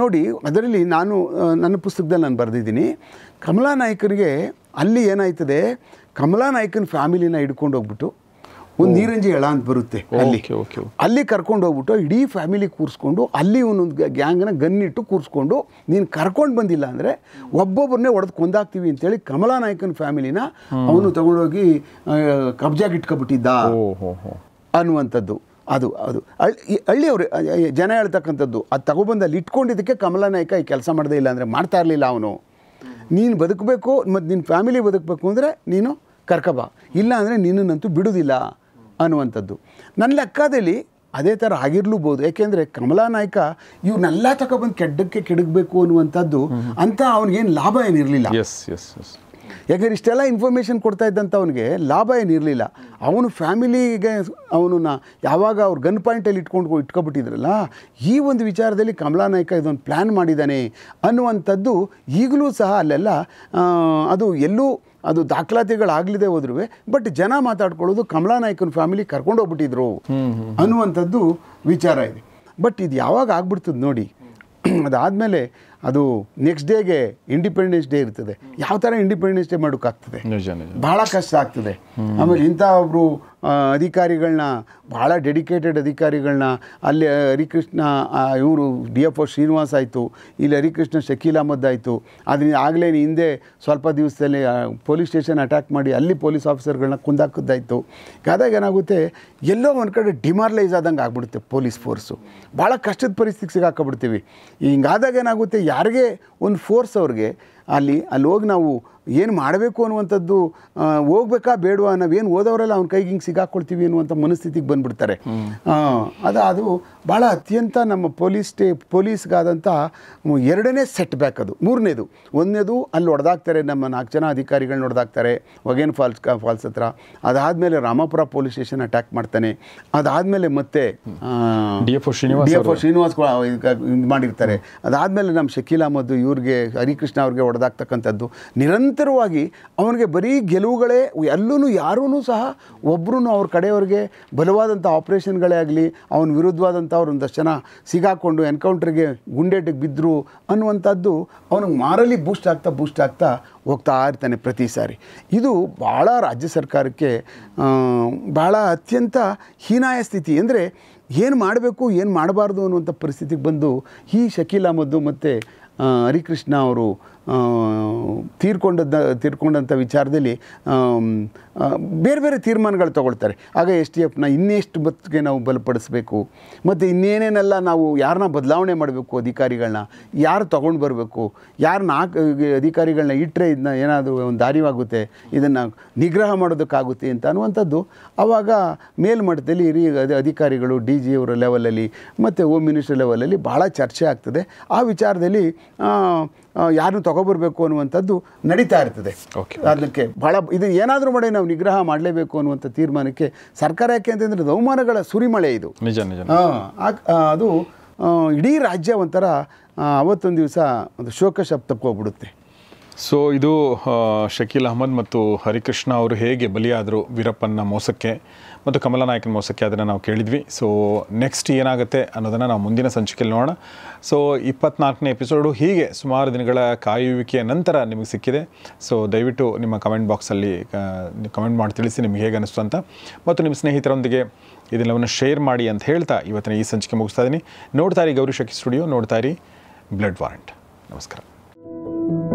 Speaker 1: ನೋಡಿ ಅದರಲ್ಲಿ ನಾನು ನನ್ನ ಪುಸ್ತಕದಲ್ಲಿ ನಾನು ಬರೆದಿದ್ದೀನಿ ಕಮಲಾ ನಾಯಕರಿಗೆ ಅಲ್ಲಿ ಏನಾಯ್ತದೆ ಕಮಲಾ ನಾಯಕನ ಫ್ಯಾಮಿಲಿನ ಹಿಡ್ಕೊಂಡು ಹೋಗ್ಬಿಟ್ಟು ಒಂದು ನೀರಂಜಿ ಎಳ ಅಂತ ಬರುತ್ತೆ ಅಲ್ಲಿ ಅಲ್ಲಿ ಕರ್ಕೊಂಡು ಹೋಗ್ಬಿಟ್ಟು ಇಡೀ ಫ್ಯಾಮಿಲಿ ಕೂರಿಸ್ಕೊಂಡು ಅಲ್ಲಿ ಒಂದೊಂದು ಗ್ಯಾಂಗ್ನ ಗನ್ನಿಟ್ಟು ಕೂರಿಸ್ಕೊಂಡು ನೀನು ಕರ್ಕೊಂಡು ಬಂದಿಲ್ಲ ಅಂದರೆ ಒಬ್ಬೊಬ್ಬರನ್ನೇ ಒಡೆದು ಕೊಂದಾಕ್ತೀವಿ ಅಂತೇಳಿ ಕಮಲಾ ನಾಯಕನ ಫ್ಯಾಮಿಲಿನ ಅವನು ತಗೊಂಡೋಗಿ ಇಟ್ಕೊಬಿಟ್ಟಿದ್ದ ಅನ್ನುವಂಥದ್ದು ಅದು ಅದು ಹಳ್ಳಿಯವರು ಜನ ಹೇಳ್ತಕ್ಕಂಥದ್ದು ಅದು ತಗೊಬಂದು ಅಲ್ಲಿ ಇಟ್ಕೊಂಡಿದ್ದಕ್ಕೆ ಕಮಲಾ ಈ ಕೆಲಸ ಮಾಡದೇ ಇಲ್ಲ ಅಂದರೆ ಮಾಡ್ತಾ ಇರಲಿಲ್ಲ ಅವನು ನೀನು ಬದುಕಬೇಕು ಮತ್ತು ನಿನ್ನ ಫ್ಯಾಮಿಲಿ ಬದುಕಬೇಕು ಅಂದರೆ ನೀನು ಕರ್ಕಬಾ ಇಲ್ಲ ಅಂದರೆ ನಿನ್ನನ್ನಂತೂ ಬಿಡುವುದಿಲ್ಲ ಅನ್ನುವಂಥದ್ದು ನನ್ನ ಲೆಕ್ಕದಲ್ಲಿ ಅದೇ ಥರ ಆಗಿರ್ಲೂಬೋದು ಯಾಕೆಂದರೆ ನಾಯ್ಕ ಇವನ್ನೆಲ್ಲ ತಗೊಬಂದು ಕೆಡ್ಡಕ್ಕೆ ಕೆಡಗಬೇಕು ಅನ್ನುವಂಥದ್ದು ಅಂತ ಅವನಿಗೇನು ಲಾಭ ಏನಿರಲಿಲ್ಲ ಎಸ್ ಎಸ್ ಎಸ್ ಯಾಕಂದ್ರೆ ಇಷ್ಟೆಲ್ಲ ಇನ್ಫಾರ್ಮೇಷನ್ ಕೊಡ್ತಾ ಇದ್ದಂಥ ಅವನಿಗೆ ಲಾಭ ಏನಿರಲಿಲ್ಲ ಅವನು ಫ್ಯಾಮಿಲಿಗೆ ಅವನನ್ನ ಯಾವಾಗ ಅವ್ರು ಗನ್ ಪಾಯಿಂಟಲ್ಲಿ ಇಟ್ಕೊಂಡು ಇಟ್ಕೊಬಿಟ್ಟಿದ್ರಲ್ಲ ಈ ಒಂದು ವಿಚಾರದಲ್ಲಿ ನಾಯ್ಕ ಇದೊಂದು ಪ್ಲ್ಯಾನ್ ಮಾಡಿದ್ದಾನೆ ಅನ್ನುವಂಥದ್ದು ಈಗಲೂ ಸಹ ಅಲ್ಲೆಲ್ಲ ಅದು ಎಲ್ಲೂ ಅದು ದಾಖಲಾತಿಗಳಾಗಲಿದೆ ಹೋದ್ರೂ ಬಟ್ ಜನ ಮಾತಾಡ್ಕೊಳ್ಳೋದು ಕಮಲಾ ನಾಯ್ಕನ ಫ್ಯಾಮಿಲಿ ಕರ್ಕೊಂಡು ಹೋಗ್ಬಿಟ್ಟಿದ್ರು ಅನ್ನುವಂಥದ್ದು ವಿಚಾರ ಇದೆ ಬಟ್ ಇದು ಯಾವಾಗ ಆಗ್ಬಿಡ್ತದೆ ನೋಡಿ ಅದಾದಮೇಲೆ ಅದು ನೆಕ್ಸ್ಟ್ ಡೇಗೆ ಇಂಡಿಪೆಂಡೆನ್ಸ್ ಡೇ ಇರ್ತದೆ ಯಾವ ಥರ ಇಂಡಿಪೆಂಡೆನ್ಸ್ ಡೇ ಮಾಡೋಕ್ಕಾಗ್ತದೆ ಭಾಳ ಕಷ್ಟ ಆಗ್ತದೆ ಆಮೇಲೆ ಇಂಥ ಒಬ್ಬರು ಅಧಿಕಾರಿಗಳನ್ನ ಭಾಳ ಡೆಡಿಕೇಟೆಡ್ ಅಧಿಕಾರಿಗಳನ್ನ ಅಲ್ಲಿ ಹರಿಕೃಷ್ಣ ಇವರು ಡಿ ಎಫ್ ಒ ಶ್ರೀನಿವಾಸ್ ಆಯಿತು ಇಲ್ಲಿ ಹರಿಕೃಷ್ಣ ಶಕೀಲ್ ಅಹಮದ್ ಆಯಿತು ಅದರಿಂದ ಆಗಲೇ ಹಿಂದೆ ಸ್ವಲ್ಪ ದಿವಸದಲ್ಲಿ ಪೊಲೀಸ್ ಸ್ಟೇಷನ್ ಅಟ್ಯಾಕ್ ಮಾಡಿ ಅಲ್ಲಿ ಪೊಲೀಸ್ ಆಫೀಸರ್ಗಳನ್ನ ಕುಂದಾಕದ್ದಾಯಿತು ಆದಾಗ ಏನಾಗುತ್ತೆ ಎಲ್ಲೋ ಒಂದು ಕಡೆ ಡಿಮಾರಲೈಸ್ ಆದಂಗೆ ಆಗ್ಬಿಡುತ್ತೆ ಪೊಲೀಸ್ ಫೋರ್ಸು ಭಾಳ ಕಷ್ಟದ ಪರಿಸ್ಥಿತಿ ಹಾಕೊಬಿಡ್ತೀವಿ ಹಿಂಗಾದಾಗ ಏನಾಗುತ್ತೆ ಯಾರಿಗೆ ಒಂದು ಫೋರ್ಸ್ ಅವ್ರಿಗೆ ಅಲ್ಲಿ ಅಲ್ಲಿ ಹೋಗಿ ನಾವು ಏನು ಮಾಡಬೇಕು ಅನ್ನುವಂಥದ್ದು ಹೋಗ್ಬೇಕಾ ಬೇಡವಾ ನಾವೇನು ಓದೋರೆಲ್ಲ ಅವ್ನ ಕೈಗೆ ಹಿಂಗೆ ಸಿಗಾಕೊಳ್ತೀವಿ ಅನ್ನುವಂಥ ಮನಸ್ಥಿತಿಗೆ ಬಂದುಬಿಡ್ತಾರೆ ಅದು ಅದು ಭಾಳ ಅತ್ಯಂತ ನಮ್ಮ ಪೊಲೀಸ್ ಸ್ಟೇ ಪೊಲೀಸ್ಗಾದಂಥ ಎರಡನೇ ಸೆಟ್ ಬ್ಯಾಕ್ ಅದು ಮೂರನೇದು ಒಂದನೇದು ಅಲ್ಲಿ ಹೊಡೆದಾಗ್ತಾರೆ ನಮ್ಮ ನಾಲ್ಕು ಜನ ಅಧಿಕಾರಿಗಳನ್ನ ಹೊಡೆದಾಗ್ತಾರೆ ಹೊಗೆನ್ ಫಾಲ್ಸ್ ಫಾಲ್ಸ್ ಹತ್ರ ಅದಾದಮೇಲೆ ರಾಮಾಪುರ ಪೊಲೀಸ್ ಸ್ಟೇಷನ್ ಅಟ್ಯಾಕ್ ಮಾಡ್ತಾನೆ ಅದಾದಮೇಲೆ ಮತ್ತೆ D
Speaker 2: F O Srinivas D F O
Speaker 1: Srinivas ಇದು ಮಾಡಿರ್ತಾರೆ ಅದಾದಮೇಲೆ ನಮ್ಮ ಶಕೀಲ್ ಮದ್ದು ಇವ್ರಿಗೆ ಹರಿಕೃಷ್ಣ ಅವ್ರಿಗೆ ಹೊಡೆದಾಗ್ತಕ್ಕಂಥದ್ದು ನಿರಂತರ ನಿರಂತರವಾಗಿ ಅವನಿಗೆ ಬರೀ ಗೆಲುವುಗಳೇ ಎಲ್ಲೂ ಯಾರೂ ಸಹ ಒಬ್ಬರೂ ಅವ್ರ ಕಡೆಯವ್ರಿಗೆ ಬಲವಾದಂಥ ಆಪ್ರೇಷನ್ಗಳೇ ಆಗಲಿ ಅವನ ವಿರುದ್ಧವಾದಂಥ ಒಂದಷ್ಟು ಜನ ಸಿಗಾಕೊಂಡು ಎನ್ಕೌಂಟ್ರಿಗೆ ಗುಂಡೇಟಿಗೆ ಬಿದ್ದರು ಅನ್ನುವಂಥದ್ದು ಅವನಿಗೆ ಮಾರಲಿ ಬೂಸ್ಟ್ ಆಗ್ತಾ ಬೂಸ್ಟ್ ಆಗ್ತಾ ಹೋಗ್ತಾ ಇರ್ತಾನೆ ಪ್ರತಿ ಸಾರಿ ಇದು ಭಾಳ ರಾಜ್ಯ ಸರ್ಕಾರಕ್ಕೆ ಭಾಳ ಅತ್ಯಂತ ಹೀನಾಯ ಸ್ಥಿತಿ ಅಂದರೆ ಏನು ಮಾಡಬೇಕು ಏನು ಮಾಡಬಾರ್ದು ಅನ್ನುವಂಥ ಪರಿಸ್ಥಿತಿಗೆ ಬಂದು ಈ ಶಕೀಲ್ ಅಹಮದ್ದು ಮತ್ತು ಹರಿಕೃಷ್ಣ ಅವರು ತೀರ್ಕೊಂಡದ ತೀರ್ಕೊಂಡಂಥ ವಿಚಾರದಲ್ಲಿ ಬೇರೆ ಬೇರೆ ತೀರ್ಮಾನಗಳು ತೊಗೊಳ್ತಾರೆ ಆಗ ಎಸ್ ಟಿ ಎಫ್ನ ಇನ್ನೆಷ್ಟು ಬತ್ತಿಗೆ ನಾವು ಬಲಪಡಿಸಬೇಕು ಮತ್ತು ಇನ್ನೇನೇನೆಲ್ಲ ನಾವು ಯಾರನ್ನ ಬದಲಾವಣೆ ಮಾಡಬೇಕು ಅಧಿಕಾರಿಗಳನ್ನ ಯಾರು ತೊಗೊಂಡು ಬರಬೇಕು ಯಾರನ್ನ ಅಧಿಕಾರಿಗಳನ್ನ ಇಟ್ಟರೆ ಇದನ್ನ ಏನಾದರೂ ಒಂದು ದಾರಿವಾಗುತ್ತೆ ಇದನ್ನು ನಿಗ್ರಹ ಮಾಡೋದಕ್ಕಾಗುತ್ತೆ ಅಂತ ಅನ್ನುವಂಥದ್ದು ಆವಾಗ ಮೇಲ್ಮಟ್ಟದಲ್ಲಿ ಹಿರಿಯ ಅಧಿಕಾರಿಗಳು ಡಿ ಜಿ ಅವರ ಲೆವೆಲಲ್ಲಿ ಮತ್ತು ಹೋಮ್ ಮಿನಿಸ್ಟರ್ ಲೆವೆಲಲ್ಲಿ ಭಾಳ ಚರ್ಚೆ ಆಗ್ತದೆ ಆ ವಿಚಾರದಲ್ಲಿ ಯಾರನ್ನು ತೊಗೊ ತಗೊಬರ್ಬೇಕು ಅನ್ನುವಂಥದ್ದು ನಡೀತಾ ಇರ್ತದೆ ಅದಕ್ಕೆ ಬಹಳ ಇದು ಏನಾದರೂ ಮಾಡಿ ನಾವು ನಿಗ್ರಹ ಮಾಡಲೇಬೇಕು ಅನ್ನುವಂಥ ತೀರ್ಮಾನಕ್ಕೆ ಸರ್ಕಾರ ಯಾಕೆ ಅಂತಂದರೆ ಬಹುಮಾನಗಳ ಸುರಿಮಳೆ ಇದು ನಿಜ ನಿಜ ಅದು ಇಡೀ ರಾಜ್ಯ ಒಂಥರ ಅವತ್ತೊಂದು ದಿವಸ ಒಂದು ಶೋಕ ಶಬ್ದಕ್ಕೆ ಹೋಗ್ಬಿಡುತ್ತೆ
Speaker 2: ಸೊ ಇದು ಶಕೀಲ್ ಅಹಮದ್ ಮತ್ತು ಹರಿಕೃಷ್ಣ ಅವರು ಹೇಗೆ ಬಲಿಯಾದರು ವೀರಪ್ಪನ ಮೋಸಕ್ಕೆ ಮತ್ತು ಕಮಲ ನಾಯಕನ ಮೋಸಕ್ಕೆ ಅದನ್ನು ನಾವು ಕೇಳಿದ್ವಿ ಸೊ ನೆಕ್ಸ್ಟ್ ಏನಾಗುತ್ತೆ ಅನ್ನೋದನ್ನು ನಾವು ಮುಂದಿನ ಸಂಚಿಕೆಯಲ್ಲಿ ನೋಡೋಣ ಸೊ ಇಪ್ಪತ್ನಾಲ್ಕನೇ ಎಪಿಸೋಡು ಹೀಗೆ ಸುಮಾರು ದಿನಗಳ ಕಾಯುವಿಕೆಯ ನಂತರ ನಿಮಗೆ ಸಿಕ್ಕಿದೆ ಸೊ ದಯವಿಟ್ಟು ನಿಮ್ಮ ಕಮೆಂಟ್ ಬಾಕ್ಸಲ್ಲಿ ಕಮೆಂಟ್ ಮಾಡಿ ತಿಳಿಸಿ ನಿಮ್ಗೆ ಹೇಗೆ ಅನಿಸ್ತು ಅಂತ ಮತ್ತು ನಿಮ್ಮ ಸ್ನೇಹಿತರೊಂದಿಗೆ ಇದೆಲ್ಲವನ್ನು ಶೇರ್ ಮಾಡಿ ಅಂತ ಹೇಳ್ತಾ ಇವತ್ತಿನ ಈ ಸಂಚಿಕೆ ಮುಗಿಸ್ತಾ ಇದ್ದೀನಿ ನೋಡ್ತಾ ಇರಿ ಗೌರಿ ಸ್ಟುಡಿಯೋ ನೋಡ್ತಾ ಇರಿ ಬ್ಲಡ್ ವಾರೆಂಟ್ ನಮಸ್ಕಾರ